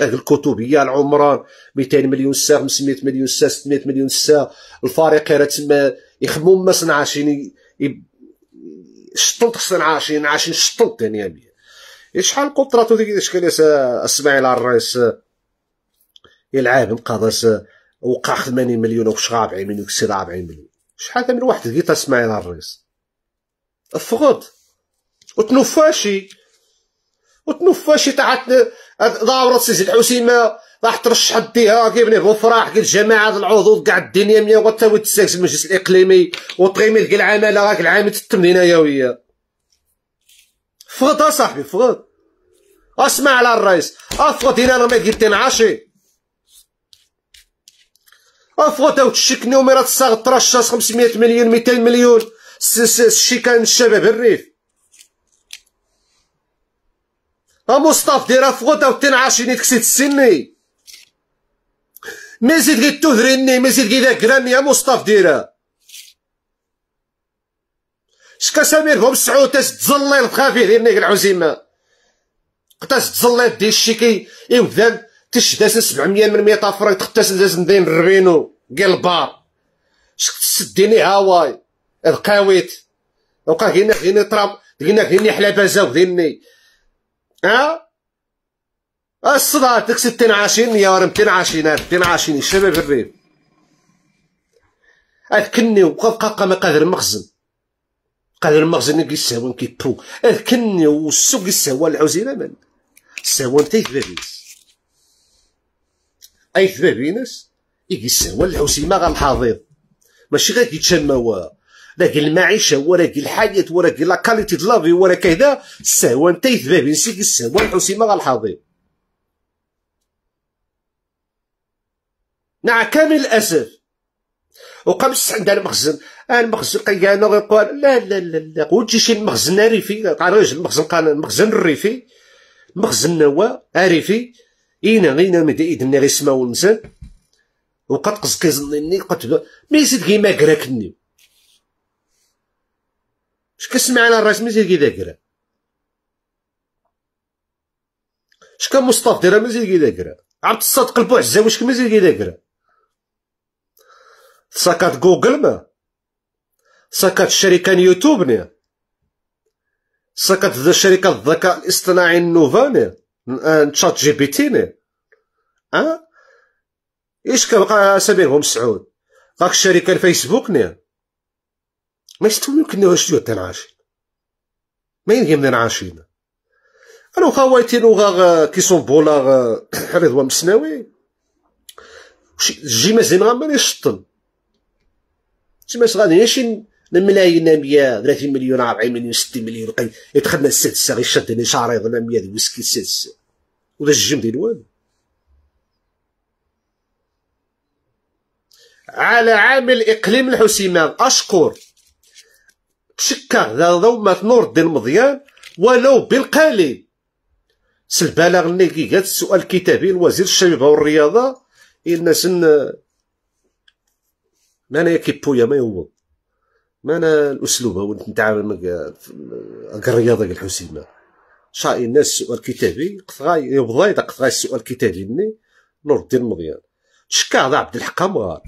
هذه الكتبيه العمران 200 مليون سا 500 مليون سا 600 مليون سا الفريق راه تما يخمم ما صنعش شطلت خصنا عاشين عاشين شطلت دنياميا شحال قطراتو ديك الاشكاليه اسماعيل الرئيس يلعب مقاضاس وقع 80 مليون وكش 40 مليون كسي 40 مليون شحال من واحد لقيت اسماعيل الرئيس فغد وتنفاشي وتنفاشي تاع دارة سيزي الحسيمه راح ترشح ديها كيبني بوفراح كي الجماعات العضو كاع الدنيا مية وتاوي تساكس المجلس الاقليمي وتقيمي كي العماله راك العامل التمدينه يا وياه فغط اصاحبي فغط اسمع على الرئيس افغط هنا راه ما قلتين عاشي افغط او تشكني راه الصاغ ترشاس خمسمية مليون ميتين مليون الشيكان الشباب الريف مصطفى دير افغط او تنعاشي نتكسيت السني مازيد غير تهريني مازيد غير ذاك يا مصطفى ديرا شكا سمير بوم سعود تاس تزلي الخافي ديرني غير عزيمه قتاس تزلي دي الشيكي يمدان تشداسن 700 من 100 فرنك تختاس داز ندين الرينو كي البار شك تسديني هاواي القاويت وقا هنا هنا طراب هنا هنا حلا بازاو ديني ها أه؟ الصدى عندك عشرين يا ورم تين عشرين تين عشرين الشباب الريب اذكني وقلقاقا ما قادر المخزن قادر المخزن كي يساوان كي بو اذكني والسوق يساوى العزيلة من ساوان تايث بابيس ايث بابينس يجي يساوى العزيمة الحاضر ماشي غير كيتشما هو المعيشة وراكي الحياة وراكي لاكاليتي دلافي وراكي كذا ساوان تايث بابينس يجي يساوى العزيمة الحاضر نع كامل الاسف وقام وقمس عند آه، المخزن المخزن انا غيقول لا لا لا لا شي المخزن الريفي قال رجل المخزن قال المخزن الريفي المخزن هو اريفي اينا غينا مدي ايدنا غير سما المسان وقد ظنيني قلت ما يزيد كيما كراكني اش كسمع على الراس ما يزيد كيما كرا اش كان مصطفى ما يزيد كيما كرا عبد الصادق البوعزه واش ما يزيد كيما كرا سكت جوجل ما سكت شركة يوتيوب سكت شركة الذكاء الاصطناعي النوفا آه، تشات جي بي تي اه ايش كبقى سميرهم سعود غاك الشركة الفيسبوك ني ما يمكن واش جو تنعاشين ما ينجم نعاشين انا خواتي نوغا كي كيسون بولا رضوان مسناوي جي مازين غا مانيش شطن تماس غادي يشن الملايين 100 30 مليون 40 مليون 60 مليون يدخلنا السادسة غير شاد شعري ظنا 100 ذي ويسكي السادسة ولا الجم ديال والو على عامل اقليم الحسيمه اشكر تشكى ذا ضومة نور الدين مضيان ولو بالقليل سلبالغ نيكي السؤال الكتابي لوزير الشباب والرياضه الناس مانا كيبويا ما هو مانا الاسلوب هو نتعامل مع الرياضه ديال الحسيمه شاي الناس السؤال كتابي قطغاي يبغى اذا قطغاي السؤال كتابي مني نور الدين مضيان شكا هذا عبد الحق مغار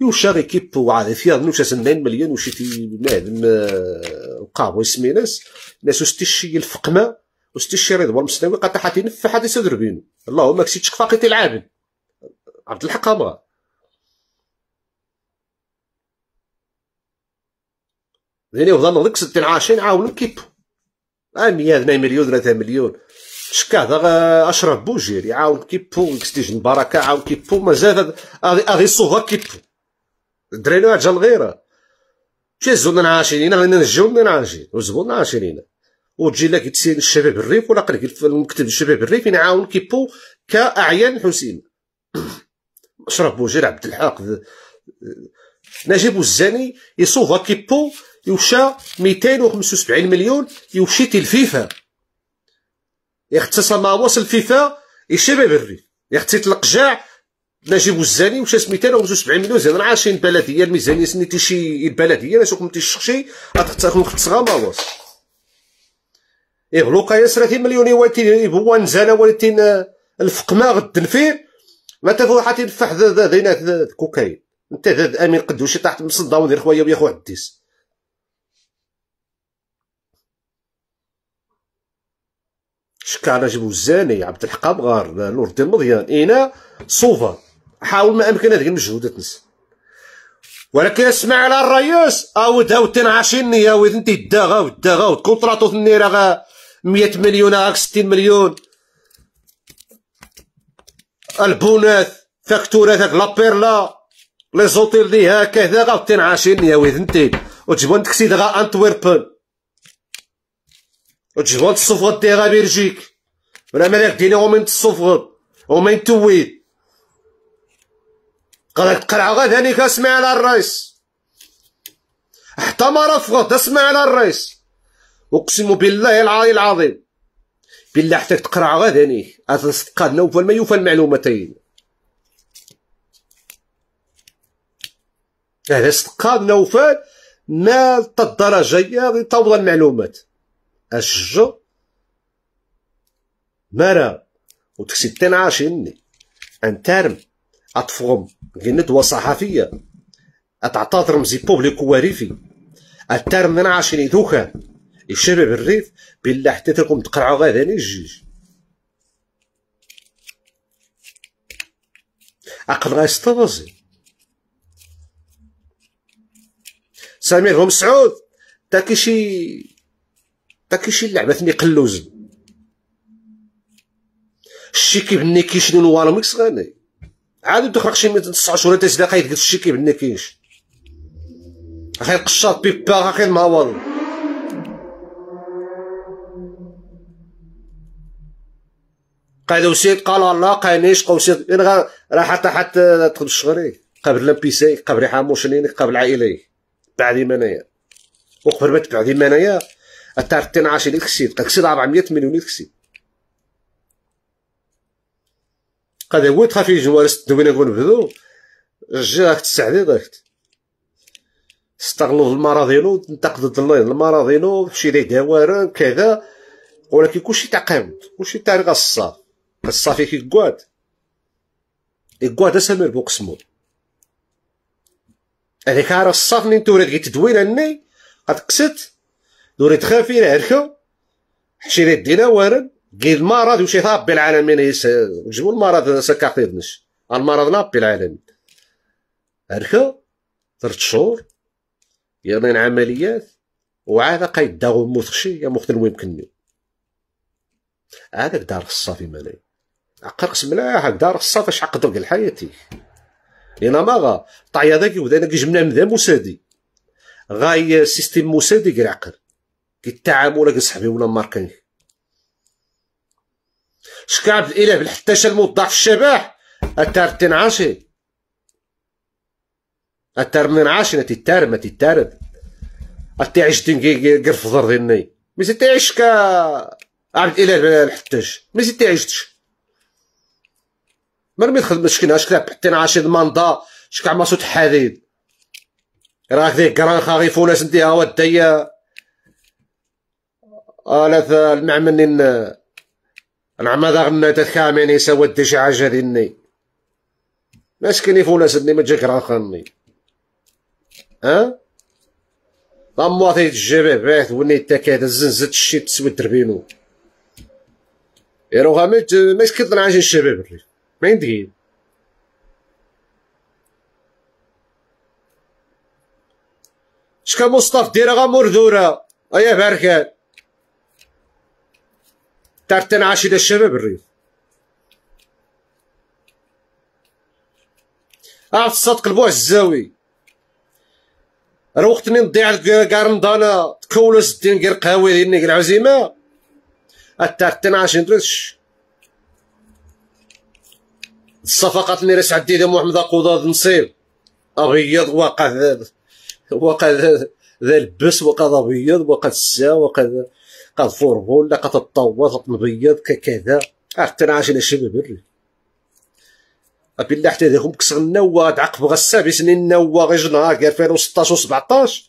يوشا غي كيبو عاد فيها نوشا سنين مليون وشيتي بنادم آه، وقابو ويسمي ناس ناس وستيشي الفقمه وستيشي رضا والمسناوي قطع حتى ينفح حتى يسدر بينو اللهم كسيتش كفاقي العابد عبد الحق مغار يعني وظنوا ديك 60 عاشين عاونوا كيبو امي هذا مليون ثلاثة مليون شكا هذا اشرف بوجيري عاون كيبو كستيج البركه عاون كيبو مازال اغي صوفا كيبو درينا جا الغيره شي زون عاشرين غادي نجيو من عاشرين وزبون عاشرين وتجي لك تسير الشباب الريف ولا قلت في المكتب الشباب الريف يعاون كيبو كاعيان حسين اشرف بوجير عبد الحاق نجيب الزاني يصوفا كيبو يوشى 275 مليون يوشيت الفيفا يختي ما وصل الفيفا الشباب الريف يختي القجاع نجيب الزاني وشا 275 مليون زين عارفين بلديه الميزانيه سنيتي شي البلديه انا شوكم تيشخشي غتختاكم ختصغا ما واصل يغلوكا يا 30 مليون يواتي هو نزانا ولتين الفقمه غد الدنفير ما تفوح حتى ينفح ذا ذا كوكايين انت ذا امين قدوشي تحت مصدى وندير خويا ويا عديس شكا جبو الزاني عبد الحق غار نور الدين مضيان اينا صوفا حاول ما امكن هذيك المجهود تنس ولكن اسمع على الرئيس او داو تنعشيني يا ويد انت داغا وداغا وكونتراتو ثني راه 100 مليون غا 60 مليون البونات فاكتورة ذاك لابيرلا لي زوتيل لي هكذا غا تنعشيني يا ويد انت عندك تكسيد غا انتويربن تجبد الصفغط ديالها بيرجيك ولا مالك ديالي ومن الصفغط ومن تويد قالك تقرع غا ثاني كاسمع على الرئيس حتى ما رفغت اسمع على الرئيس اقسم بالله العلي العظيم بالله حتى تقرع غا ثاني اتصدقادنا نوفا ما يوفى المعلومتين هذا صدقادنا نوفا ما الدرجة هي توضى المعلومات أشجو مرا وتكسبتين عاشيني ان ترم أطفغم قلت وصحفية أتعطاثر مزي بوبليك واريفي الترم من عاشيني دوكا الشباب الريف بالله حتى تقرعو تقرعوا غاداني الجيج عقل غاي ستبازي سمير هم سعود تاكي شي داكشي شي لعبه ثني قلوز الشيكي بني كيشني نوالو ميكس غاني عاد تخرج شي 9 شهور حتى سدا قايد الشيكي بني كيش غير قشاط بيبا غير ما والو قايد وسيد قال لا قاينيش قوسيد غير راه حتى حتى تخدم الشغري قبل بيسي قبل حاموشنينك قبل عائلي بعدي منايا وقبل ما تبعدي منايا تاع 12 اكسيد قد كسيد 400 مليون اكسيد قد هو تخافي جوارس دوينا اقول بدو رجي راك تسعدي ضيفت استغلوا المراضينو تنتقد المراضينو شي دي دوار كذا ولكن كلشي تعقيمد كلشي تاع الصاف الصافي كي كواد كواد سامر بوكسمو هذيك يعني عارف الصاف نتو نتورد كي تدوينا ني غتكسد دوري تخافين حشي حشيري دينا وارد قيد المرض وشي ربي العالمين جبوا المرض سكاقتي دنش المرض ربي العالمين عركه ثلاث شهور يرنين عمليات وعاد قايد داغو موثخشي يا مختل ويمكنني هذاك دار الصافي مالي عقرقس هاك دار الصافي اش عقدك لحياتي ما ماغا طعي ذاك وذاك جمنا من ذا مسادي غاي سيستيم مسادي كيعقل كيتعب ولا كيصحبي ولا ماركاني شكا الاله بن حتى الموضع في الشباح اتار تنعاشي اتار من عاشي تتارب ما تتارب اتعيش تنكي قرف ضر ديني مي تتعيش كا عبد الاله بن الحتاج مي تتعيشتش مرمي تخدم شكنا شكنا حتى عاشي المندا شكا عماسو حديد راك ذيك كران خاغي فوناس نتي ها الدايه آلة المعمن إن العما ذا سود شي حاجة ديني مسكني فولا سدني ما راه راخني ها طموطي الجباب بعث وني التكاد الزنزة الشي تسود دربينو يروها مت مسكت طلعاش الشباب الريف ما يندقين شكا مصطفى ديرا غا مردورة ايا باركان تارتن عاشد الشباب الريف اعرف آه، الصدق البوع الزاوي راه وقت اللي نضيع كاع رمضان تكولو ستين كير قهوه ديالني كاع العزيمه التارتن عاشد درتش الصفقات اللي راس عديده محمد قضاض نصيب ابيض وقع هذا ذا البس وقد ابيض وقد السا وقد كتضربو لا كتطوز تنبيض ككذا حتى أه، انا عايشين الشباب بري بالله حتى هذاكم كسر النوا عقب غا السابع سنين النوا غير جنار 2016 و17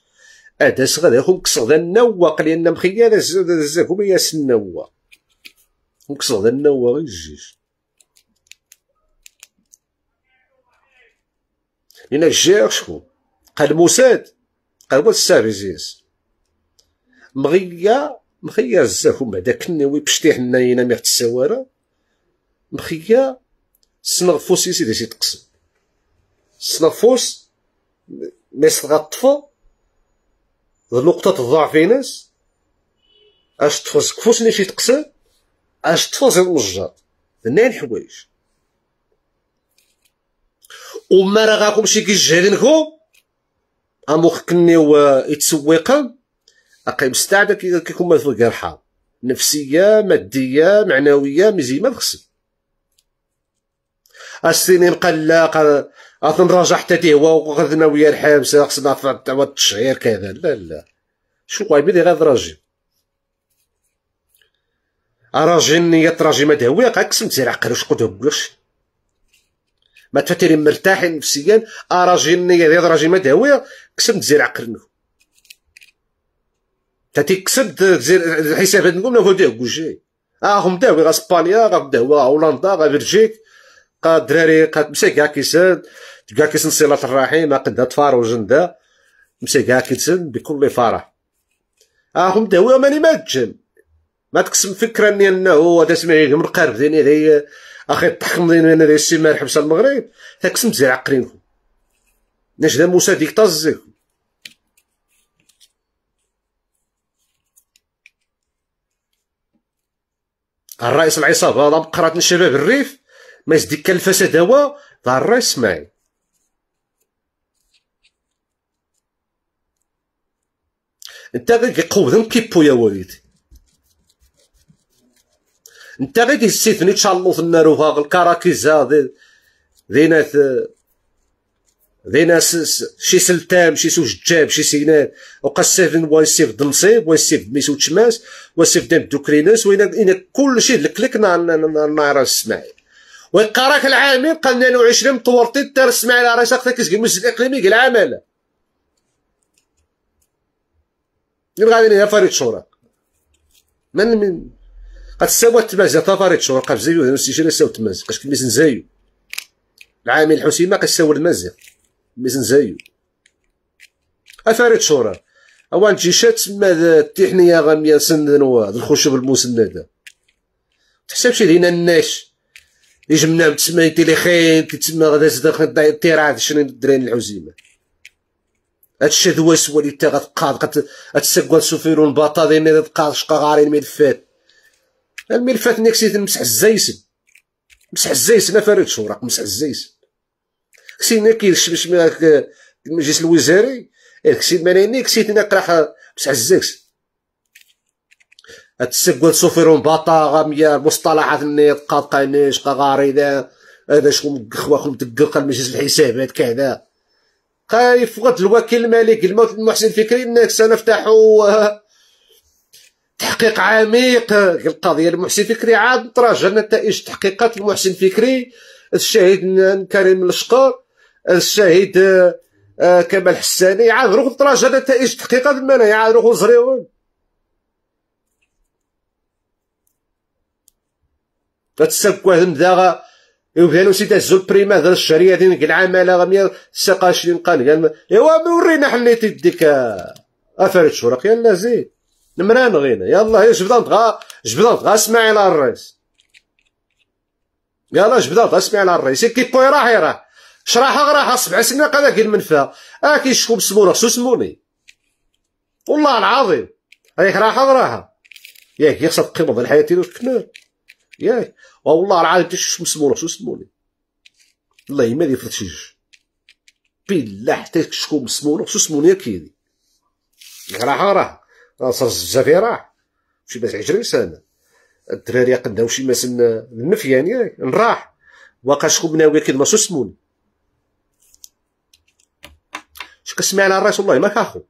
اداس غاداكم كسر ذا النواق لان مخياله زاكم ياس النوا كسر ذا النوا غير الجيش لان الجيش شكون قال موساد قال هو السابع زياس مغيا مخيا زاكم بعدا كناوي بشتيح ناينا ميغ السوارة مخيا سنغفوس يا سيدي تقسم سنغفوس مي غطفو ذ نقطة الضعف ناس اش تفوز كفوس ني شي تقسم اش تفوز المجر ذنين حوايج وما راه غاكم شي كيجهلنكم اموخ كنيو يتسويقا اقيم مستعد كيكون مثل القرحه نفسيه ماديه معنويه ما بخصم السيني بقى لا غنراجع حتى هو وغادنا ويا الحبس خصنا تعوض التشعير كذا لا لا شو غايبين غير راجي راجي النية راجي ما تهوي قسمت سمتي العقل واش قدهم كلش ما تفتري مرتاحين نفسيا اراجي نية راجي ما تهوي قسمت زير عقل نفسي تتكسد الحسابات نقول لو فوديه كوجي هم داوي غا اسبانيا غا داوا هولندا غا بلجيك قا دراري قا مشى كاع كيسان كاع كيسن صلة الرحيم قد تفارو دا مشى كاع كيسن بكل فرح هم داوي ماني ما تجم ما تقسم فكرة اني انه هذا سمعي من القارب ديني هذه اخي تحكم ديني انا دي السيمان حبس المغرب تقسم زير عقلينكم نجد موسى ديك طازيكم الرئيس العصابه هذا بقرات شباب الريف ما يزديك كان الفساد هو ظهر الرئيس اسماعيل انت غير كيقودهم كيبو يا وليدي انت غير كيستثني تشالوط النار وفاق الكراكيز هذي ذينات آه، ذينا شي سلتام شي سوججاب شي سينات وقا السيف وين سيف دمصيب وين سيف ميسو تشماس وين سيف دام دوكريناس وين كل شيء لكلك نهار اسماعيل وقراك العامل قالنا له 20 طورتي تار اسماعيل راه خاطر المسجد الاقليمي كاع من غادي ليها فريد شورا من من قد ساوى تماز تا فريد شورا قف زيو هذا السجل سوا تماز قاش كلميس نزايو العامل الحسيمه قاش ساوى المازيغ ميزن زايو افارت شورا اوان جيشات ماذا التحنية غامية سندنوا الخشب المسندة تحسبش لينا الناش يجمنا تسمى تيليخين تسمى غدا زدخ تيراد شنين الدراري العزيمة هاد الشذواس ولي تا غتقاد غتسكوال سوفيرو البطا ديال تقاد شقا غاري الملفات الملفات نكسيت مسح الزيسن مسح الزيسن افارت شوراق مسح الزيسن كسينا كيشمش معاك المجلس الوزاري إيه، كسيت مانيني كسيتنا قراح بس عزكس تسقل سوفيرون باطا غامية المصطلحات النيط قانيش قاغاري ذا هذا شكون خو مدقق المجلس الحسابات كذا خايف غد الوكيل الملك الموت محسن فكري انك سنفتحوا تحقيق عميق القضية المحسن فكري عاد تراجع نتائج تحقيقات المحسن فكري الشهيد كريم الشقر الشهيد آه، كمال حساني عاد روح تراجع نتائج تحقيق هذا المنايا عاد روح زريون تسبك واحد داغا يبغيو سي تهزو البريما هذا الشهر هذه العماله غامية سقاشين قال ايوا ورينا حليتي ديك افرت آه، شرق يلا زيد نمران غينا يلا جبد غا جبد غا اسمعي على الرئيس يلا جبد غا اسمعي على الرئيس كي بوي راه راه شراحة غراحة سبع سنين هذاك المنفى اه شكون بسمونه خصو سموني والله العظيم هذيك راحة غراحة ياك يخسر قيمة ديال الحياة ديالو كنا ياك والله العظيم شكون بسمونا خصو سموني الله ما جوج، بالله حتى شكون بسمونا خصو سموني كيدي راح راه صار الزفير راح شي بس 20 سنه الدراري قدام شي مثلا النفيان ياك نراح واقع شكون بناوي كيد ما سموني شي كسمي على الراس والله ما كاخو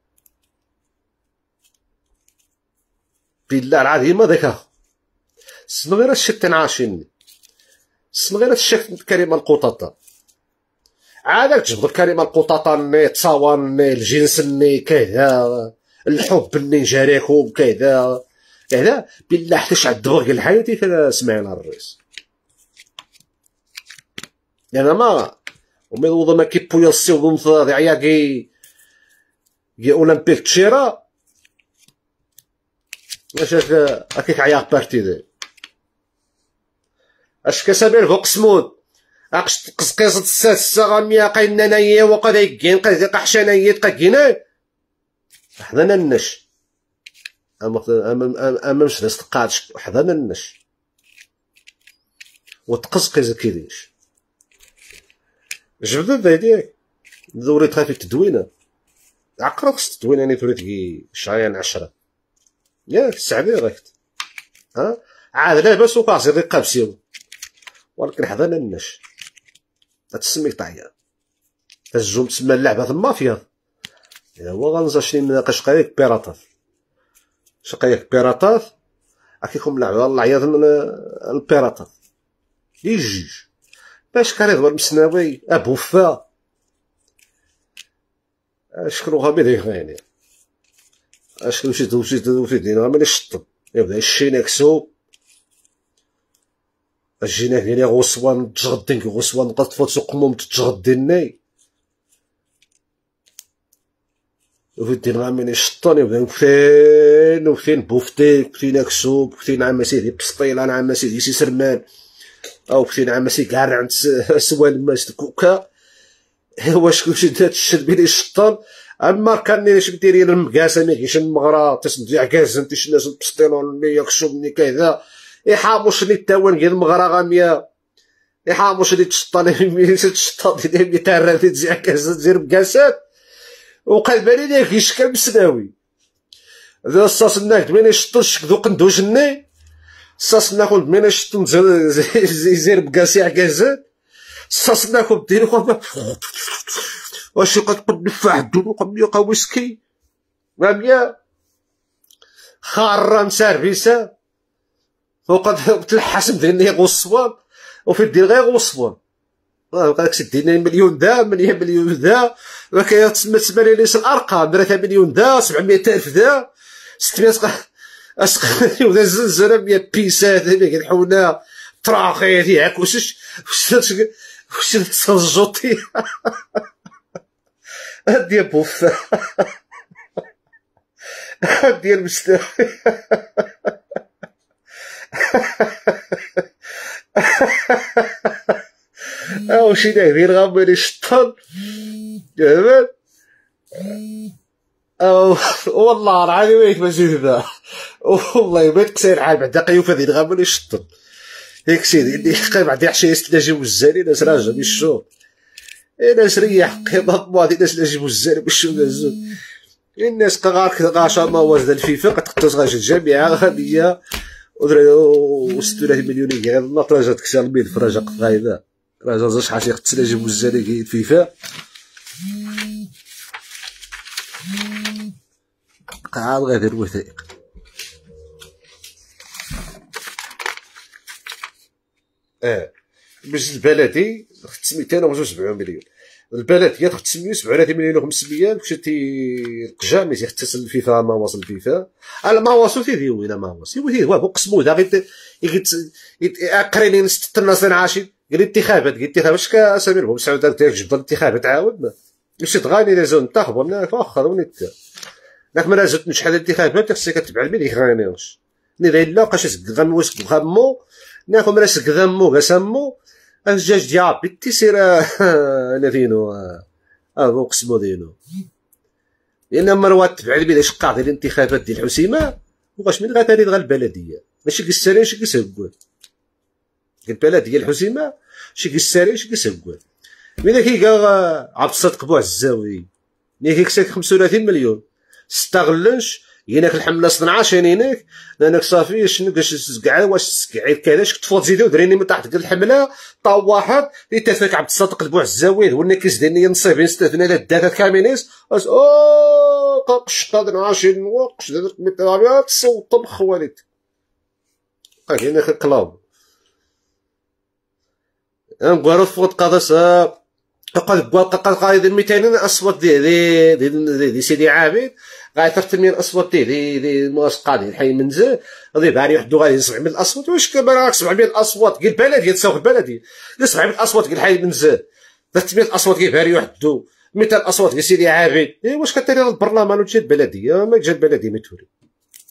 بالله العظيم ما ذاك اخو سن غير الشت عاشيني سن غير الشت كريمه القطاطه عادك تجبد الكلمه القططة ني تصاور ني الجنس ني كذا الحب ني جاريكو كذا كذا بالله حتى شعد دغوك الحياتي كذا سمعنا الريس لان ما وضع ما كيبويا سيو ضد عيا كي كي اولمبيك تشيرا باش هاكيك عيا بارتي دي اش كسابير فوق سمود اقش قزقيزة الساس غامية قاينا نايا وقد يقين قايد قحشانا يتقا كينا حضانا النش اما اما اما مش داس حضانا النش وتقزقيز كيديش جبدت هادي دوري تخاف التدوينة عقرا خص التدوينه يعني ثوريتك شهرين عشرة ياك السعبي راك ها عاد لاباس وكاسي غير قابسيو ولكن حدا حضرنا النش تسميك طعيا تزوم تسمى اللعبه في المافيا هو غنزا شي ناقش قريك بيراطاف شقيك بيراطاف اكيكم لعبه الله من البيراطاف يجيج باش كاري يهضر مسناوي ابو فا اشكروها دي غيني اشكرو شي دوشي دوشي دينا ملي شطب يبدا الشينكسو الجينا هنا غوصوان تجغدين غصوان قد فوتسو قموم تجغديني وفين غامين الشطان يبداو فين وفين بوفتيك فين اكسوب فين عام سيدي بسطيلة عام سيدي سي سرمان او بشي نعم ماشي كاع عند سوال ماش كوكا واش كلشي تشد بين الشطان اما كان نيش ديال المقاسه ما كاينش المغرى تسمع كازن تيش الناس البسطيلون اللي يكشوبني كذا يحاموش لي التوان ديال المغرى غاميه يحاموش لي تشطان تشطان ديال مي اللي تزيع كاز تزير مقاسات وقال بالي ليه كيشكل بسناوي اذا الصاص الناك بين يشطل شك قندوجني صاص ناخذ من شتم زير صاص ناخذ دير خو واش يقعد قد دفع الدور قم يلقى ويسكي رامية خارة مساربيسة وقد تلحسم غو الصواب وفي دير غير غصوان قال قالك سديني مليون ذا مليا مليون ذا ما تسمى تسمى ليس الارقام درتها مليون ذا سبعمية الف ذا 600 اسقي ولا الزنزره بيا بيسات هذيك الحونه تراخيت ياك وشش وشش وش تسجطي هادي بوف هادي المستوى او شي دايرين غامري شطان فهمت والله العظيم ما يتمزيد ذا والله ما تكسير عال بعد قيوف هذه الغامل يشطب هيك سيدي اللي حقي بعد يحشي يستلاجي وزاني ناس راجع بالشو إيه، ناس ريح قيمة إيه، ماضي ناس لاجي وزاني بالشو نزل الناس قغار كذا قاشا ما وزن الفيفا قد قطوز غاش الجامعة غادية وستون مليوني غير الله تراجع تكسر مين فراجع قطغاي ذا راجع شحال شي قتلاجي كي الفيفا قاعد غير الوثائق اه باش البلدي 572 مليون البلديه 537 مليون و500 ميزي القجام يختص الفيفا ما واصل الفيفا على ما واصل تيدي وين ما واصل وهي واه قسموا دا غير قرينين ست الناصرين عاشين قال الانتخابات قال الانتخابات اش كاسامير بوم سعود جبد الانتخابات عاود مشيت غاني لي زون تاع خبرنا واخا ونتا ذاك ما زدت شحال هادي خايب ما تخصك تبع المين يخانيوش ني غير لا قاش سكدم غامو غمو مرا راه سكدمو غسمو الجاج ديال ربي انا فينو اه اقسمو آه، دينو لان مروات تبع المين اش قاعد الانتخابات ديال الحسيمه وغاش من غاتريد غا البلديه ماشي قساري شي قسهكوال البلديه الحسيمه شي قساري شي قسهكوال ملي كيقا آه، عبد الصادق بوعزاوي ملي كيكسك 35 مليون استغلنش يناك الحمله 12 ينينك لانك صافي شنو كاش تسكع واش تسكعي كذاش تفوت زيدو دريني من تحت قد الحمله طا واحد اللي عبد الصادق البوع الزاويد ونا كيزدني نصيبين استثنى لا داتا كامينيس اس او قش هذا العاشر وقش هذا المتابعات صوت بخوالد هنا كلاو نقولوا فوت قادس قد بوا قد قايد 200 اصوات دي دي دي دي سيدي عابد غادي ترتمين تي دي دي ملصقه قادي حي منزل غادي باري وحدو غادي 700 الاصوات واش كما راك 700 اصوات كي بلدي تساوي البلديه 700 اصوات كي منزل المنزل 300 اصوات كي باري وحدو 200 اصوات قال سيدي عابد إيه واش كتري البرلمان وتجي البلديه ما جا البلديه ما تولي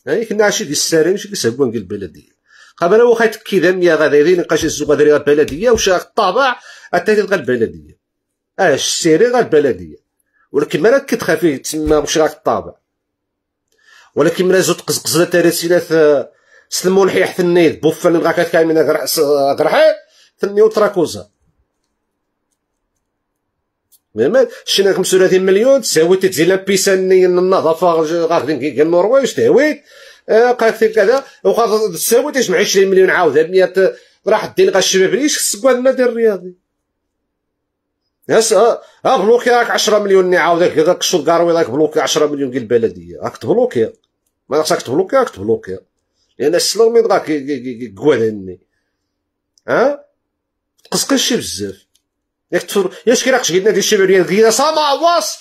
يعني كنا عايشين دي السارين شي كيسهبون ديال البلديه قبل واخا تكي غادي غير نقاش الزوق غير البلديه واش الطابع حتى تلقى البلديه اش آه، السيري غير البلديه ولكن ما راك كتخافي تما واش راك الطابع ولكن من زوت قزقزلا ترسيلات سلمو الحيح ثنيد بوفان لغا كامل غير غرحي ثنيو تراكوزا فهمت شينا 35 مليون تساوي تتزي لا بيسان غاخدين كي النرويج تهويت آه، قالت كذا وقد تساوي تجمع 20 مليون عاود 100 راح دير غا الشباب ليش خصك واحد دير الرياضي ياس آه،, اه بلوكي راك 10 مليون نعاودك داك الشوط كاروي راك بلوكي 10 مليون ديال البلديه راك تبلوكي ما خصك تبلوكي راك تبلوكي لان السلام من راك كوالني ها تقصقش شي بزاف ياك تفر ياش كيراقش قلنا ديال الشباب ديال سما واس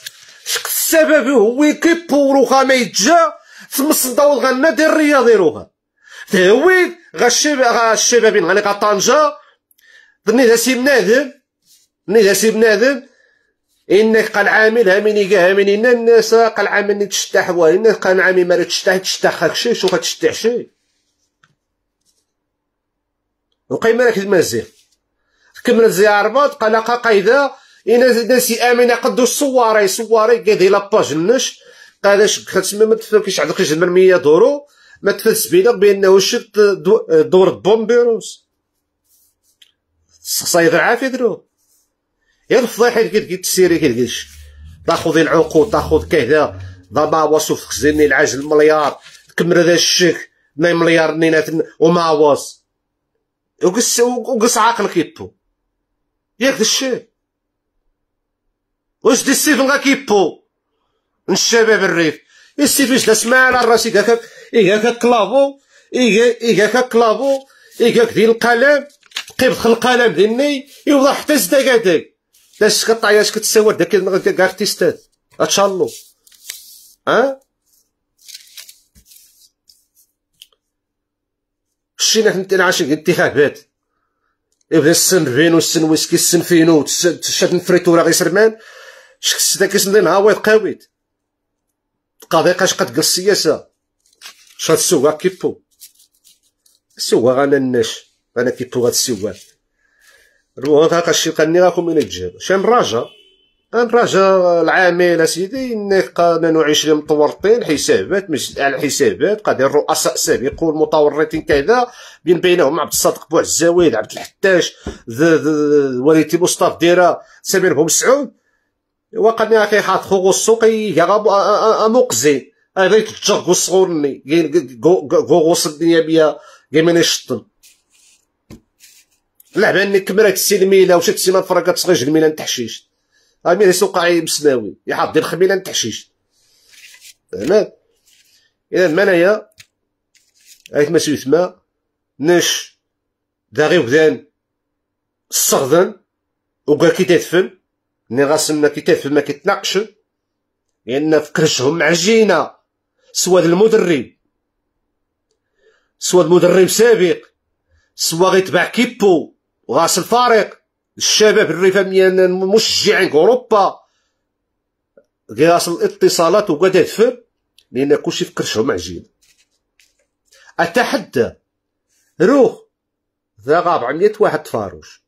شك السبب هو كيبورو ما يتجا تمس الضوء غنا ديال الرياضي روها تهويك غا الشباب غا الشبابين غا طنجه ظني سي منادم سي بنادم انك قال عامل من يقاها من ان الناس قال عامل تشتاح وان قال عامل ما تشتاح تشتاح شي شو غاتشتاح شي وقيم مالك المازال كمل زي عربات قال قا قايدة إن ناسي آمنة قدو الصواري صواري قادي لاباج النش قاداش تسمى ما تفكش عندك جمر مية دورو ما تفلس بينا بانه شفت دور بومبيروس صايد العافية درو غير الفضيحه كي تسيري كيدكش تاخذ العقود تاخذ كذا ضما وصف خزيني العجل مليار تكمل هذا الشك ناي مليار نينات وما واص وقص وقص عقلك يبو ياك ذا الشيء واش دي السيف غا كيبو من الشباب الريف السيف واش سمع على راسي كاك إيكاك كلافو إيكاك كلافو إيكاك ديال القلم دخل القلم ديني يوضح حتى زداك هذاك لاش كطعي علاش كتساوى داك داك اتشالو ها شينا حنا انا عاشق انتخابات يبدا السن فينو السن ويسكي السن فينو شاد راه غير سرمان شكس داك السن نهاويط قاويت قاش قد قتقل السياسه شاد السواق كيبو السواق انا الناش انا كيبو غاد السواق قاش الشركه راكم من الجهه شان راجا راجا العامل اسيدي انك 28 متورطين حسابات مش على حسابات قادر الرؤساء السابقون المتورطين كذا بين بينهم عبد الصادق بوع الزوايد عبد الحتاش وليتي مصطفى ديره سميرهم سعود وقد ياكي حاط خوغو السوق يغاب مقزي غير تجغو صغورني غوغو الدنيا بيا كيما نشطن اللعب انك يعني كبرك سي ميلا وشات سيمان فرقات صغير الميلان تحشيش هاي سوق عي مسناوي يحط دير خميلا تحشيش فهمت اذا منايا هايك ماشي تما نش داغي وبدان الصغذن وكا كي تدفن ني غاسمنا كي تدفن ما كيتناقش لان في كرشهم عجينه سوا المدرب سوا المدرب سابق سوا غيتباع كيبو راس الفريق الشباب ميان مشجعين اوروبا قياس الاتصالات وقد يدفن لان كلشي في كرشهم عجين اتحدى روح ذا غاب عمية واحد تفاروش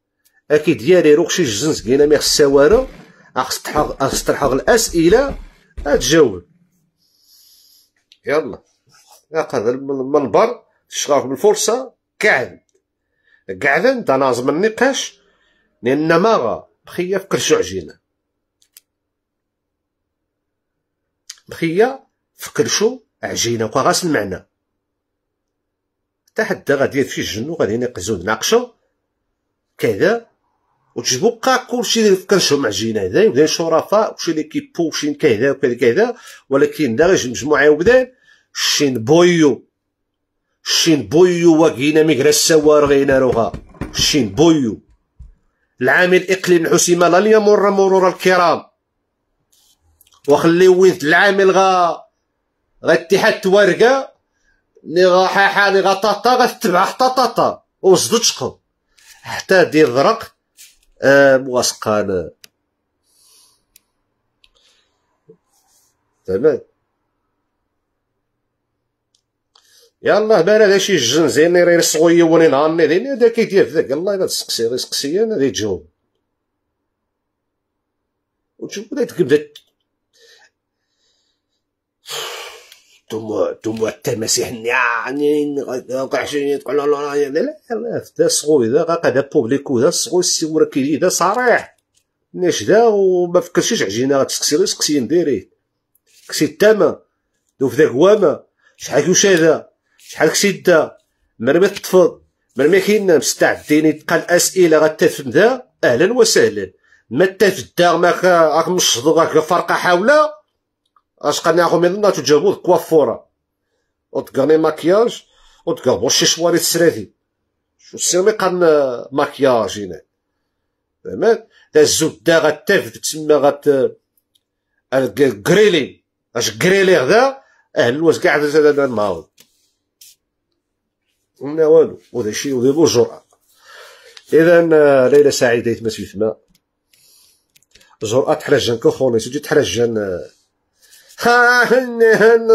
اكيد ديالي روح شي جزنز كاينه ميخ والو اخص تحق اخص تلحق الاسئله اتجاوب يلا يا قدر من المنبر تشغلكم بالفرصه كعب قعدن انت النقاش لان ما بخيه في كرش عجينه بخيه في كرشو عجينه وكا غاس المعنى حتى غادي في الجنو غادي نقزو نناقشو كذا وتجبو كا كلشي في كرشهم عجينه هذا يبدا شرفاء وشي اللي كيبو وشي كذا وكذا كذا ولكن دا غير مجموعه وبدا شين بويو شين بويو وكينا ميغرا السوار غينا روها شين بويو العامل اقليم الحسيمه لا ليمر مرور الكرام وخلي وين العامل غا غا اتحاد تورقه لي غا حاحا لي غا طاطا غا تتبع حتى طاطا وصدو حتى دير ضرق آه مواسقان تمام يلاه بان هذا شي جن زين راه يرسغو يوني نهارني ذين هذا كيدير ذاك الله الا تسقسي غير سقسي انا غادي تجاوب وتشوف بدا تبدا دموع دموع التماسيح يعني قحشين تقول لا لا لا لا لا فدا صغوي دا غاقا دا بوبليكو دا صغوي السيور كيدي دا صريح ناش دا وما فكرتيش عجينه غاتسقسي غير سقسي نديري كسي التامه دوف ذاك وامه شحال كيوش هذا شحال كشدة مرمي تطفض مرمي كينا مستعدين يتقال اسئله ذا اهلا وسهلا ما تفدا ما راك مشضو راك فرقه حاوله اش قناعو من تجاوب كوافوره وتقرني ماكياج وتقربو شي شواري تسراتي شو السير قرن ماكياج هنا فهمت دا الزبده غتفد تما غت كريلي اش كريلي غدا اهلا وسهلا كاع نعاود ومنا والو وهذا الشيء وديرو الجرأة اذا آه، ليلة سعيدة يتمس في ثما الجرأة تحرج تحرجن كوخوني تجي تحرج جان آه.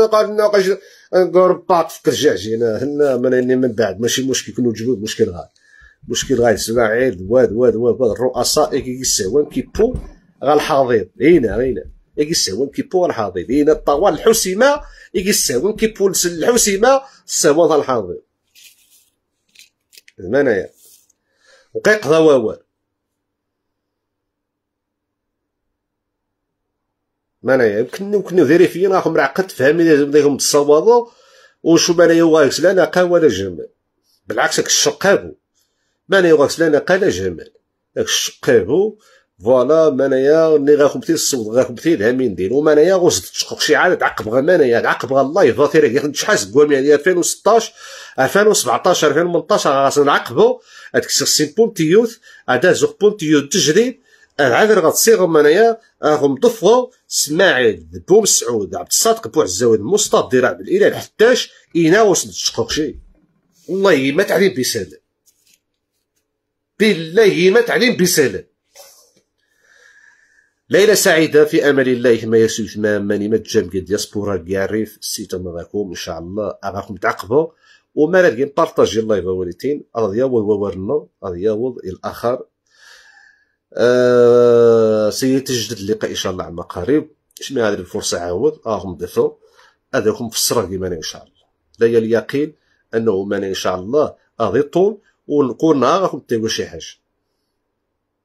نقعد ناقش باط في كرجعجينا هنا من من بعد ماشي مشكل كنو جبود مشكل غاي مشكل غاي سبع عيد واد واد واد واد الرؤساء يكيساوان كيبو الحاضر هنا هنا يكيساوان كيبو الحاضر هنا الطوال الحسمه يكيساوان كيبو الحسمه ساوان الحاضر زعما انايا وكيقضى واوال ما انايا يمكن يمكن ديري فيا راهم معقد فهمي لازم ليهم تصوضوا وشو انايا واكس لا نقا ولا جمال بالعكس هاك الشقابو ما انايا واكس لا نقا لا جمال هاك الشقابو فوالا منايا اللي غنخبتي الصوت غنخبتي الهامين دين منايا غوزد تشقق شي عاد عقب غا منايا عقب غا اللايف غاتيري شحال سكوام يعني 2016 2017 2018 نعقبو هاديك السير بونتيوث هادا زوغ بونتيوث تجري العذر غتصيغ منايا راهم طفوا اسماعيل بوم سعود عبد الصادق بوعزاوي المصطفى ذراع بالاله الحتاش اينا وصل شي والله ما تعليم بسلام بالله ما تعليم بسلام ليلة سعيدة في أمل الله ما يسوف ما ماني ما تجام قد يسبورا القاريف السيتة نراكم إن شاء الله أراكم تعقبوا وما غادي نبارطاجي الله وليتين غادي يوض وورنا غادي يوض الآخر أه سيتجدد اللقاء إن شاء الله عما قريب شمي هذه الفرصة عاود أراكم ضيفوا أداكم في الصرا إن شاء الله ليا اليقين أنه ماني إن شاء الله غادي طول ونكون نهار راكم تيوا شي حاجة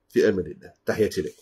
في أمان الله تحياتي لكم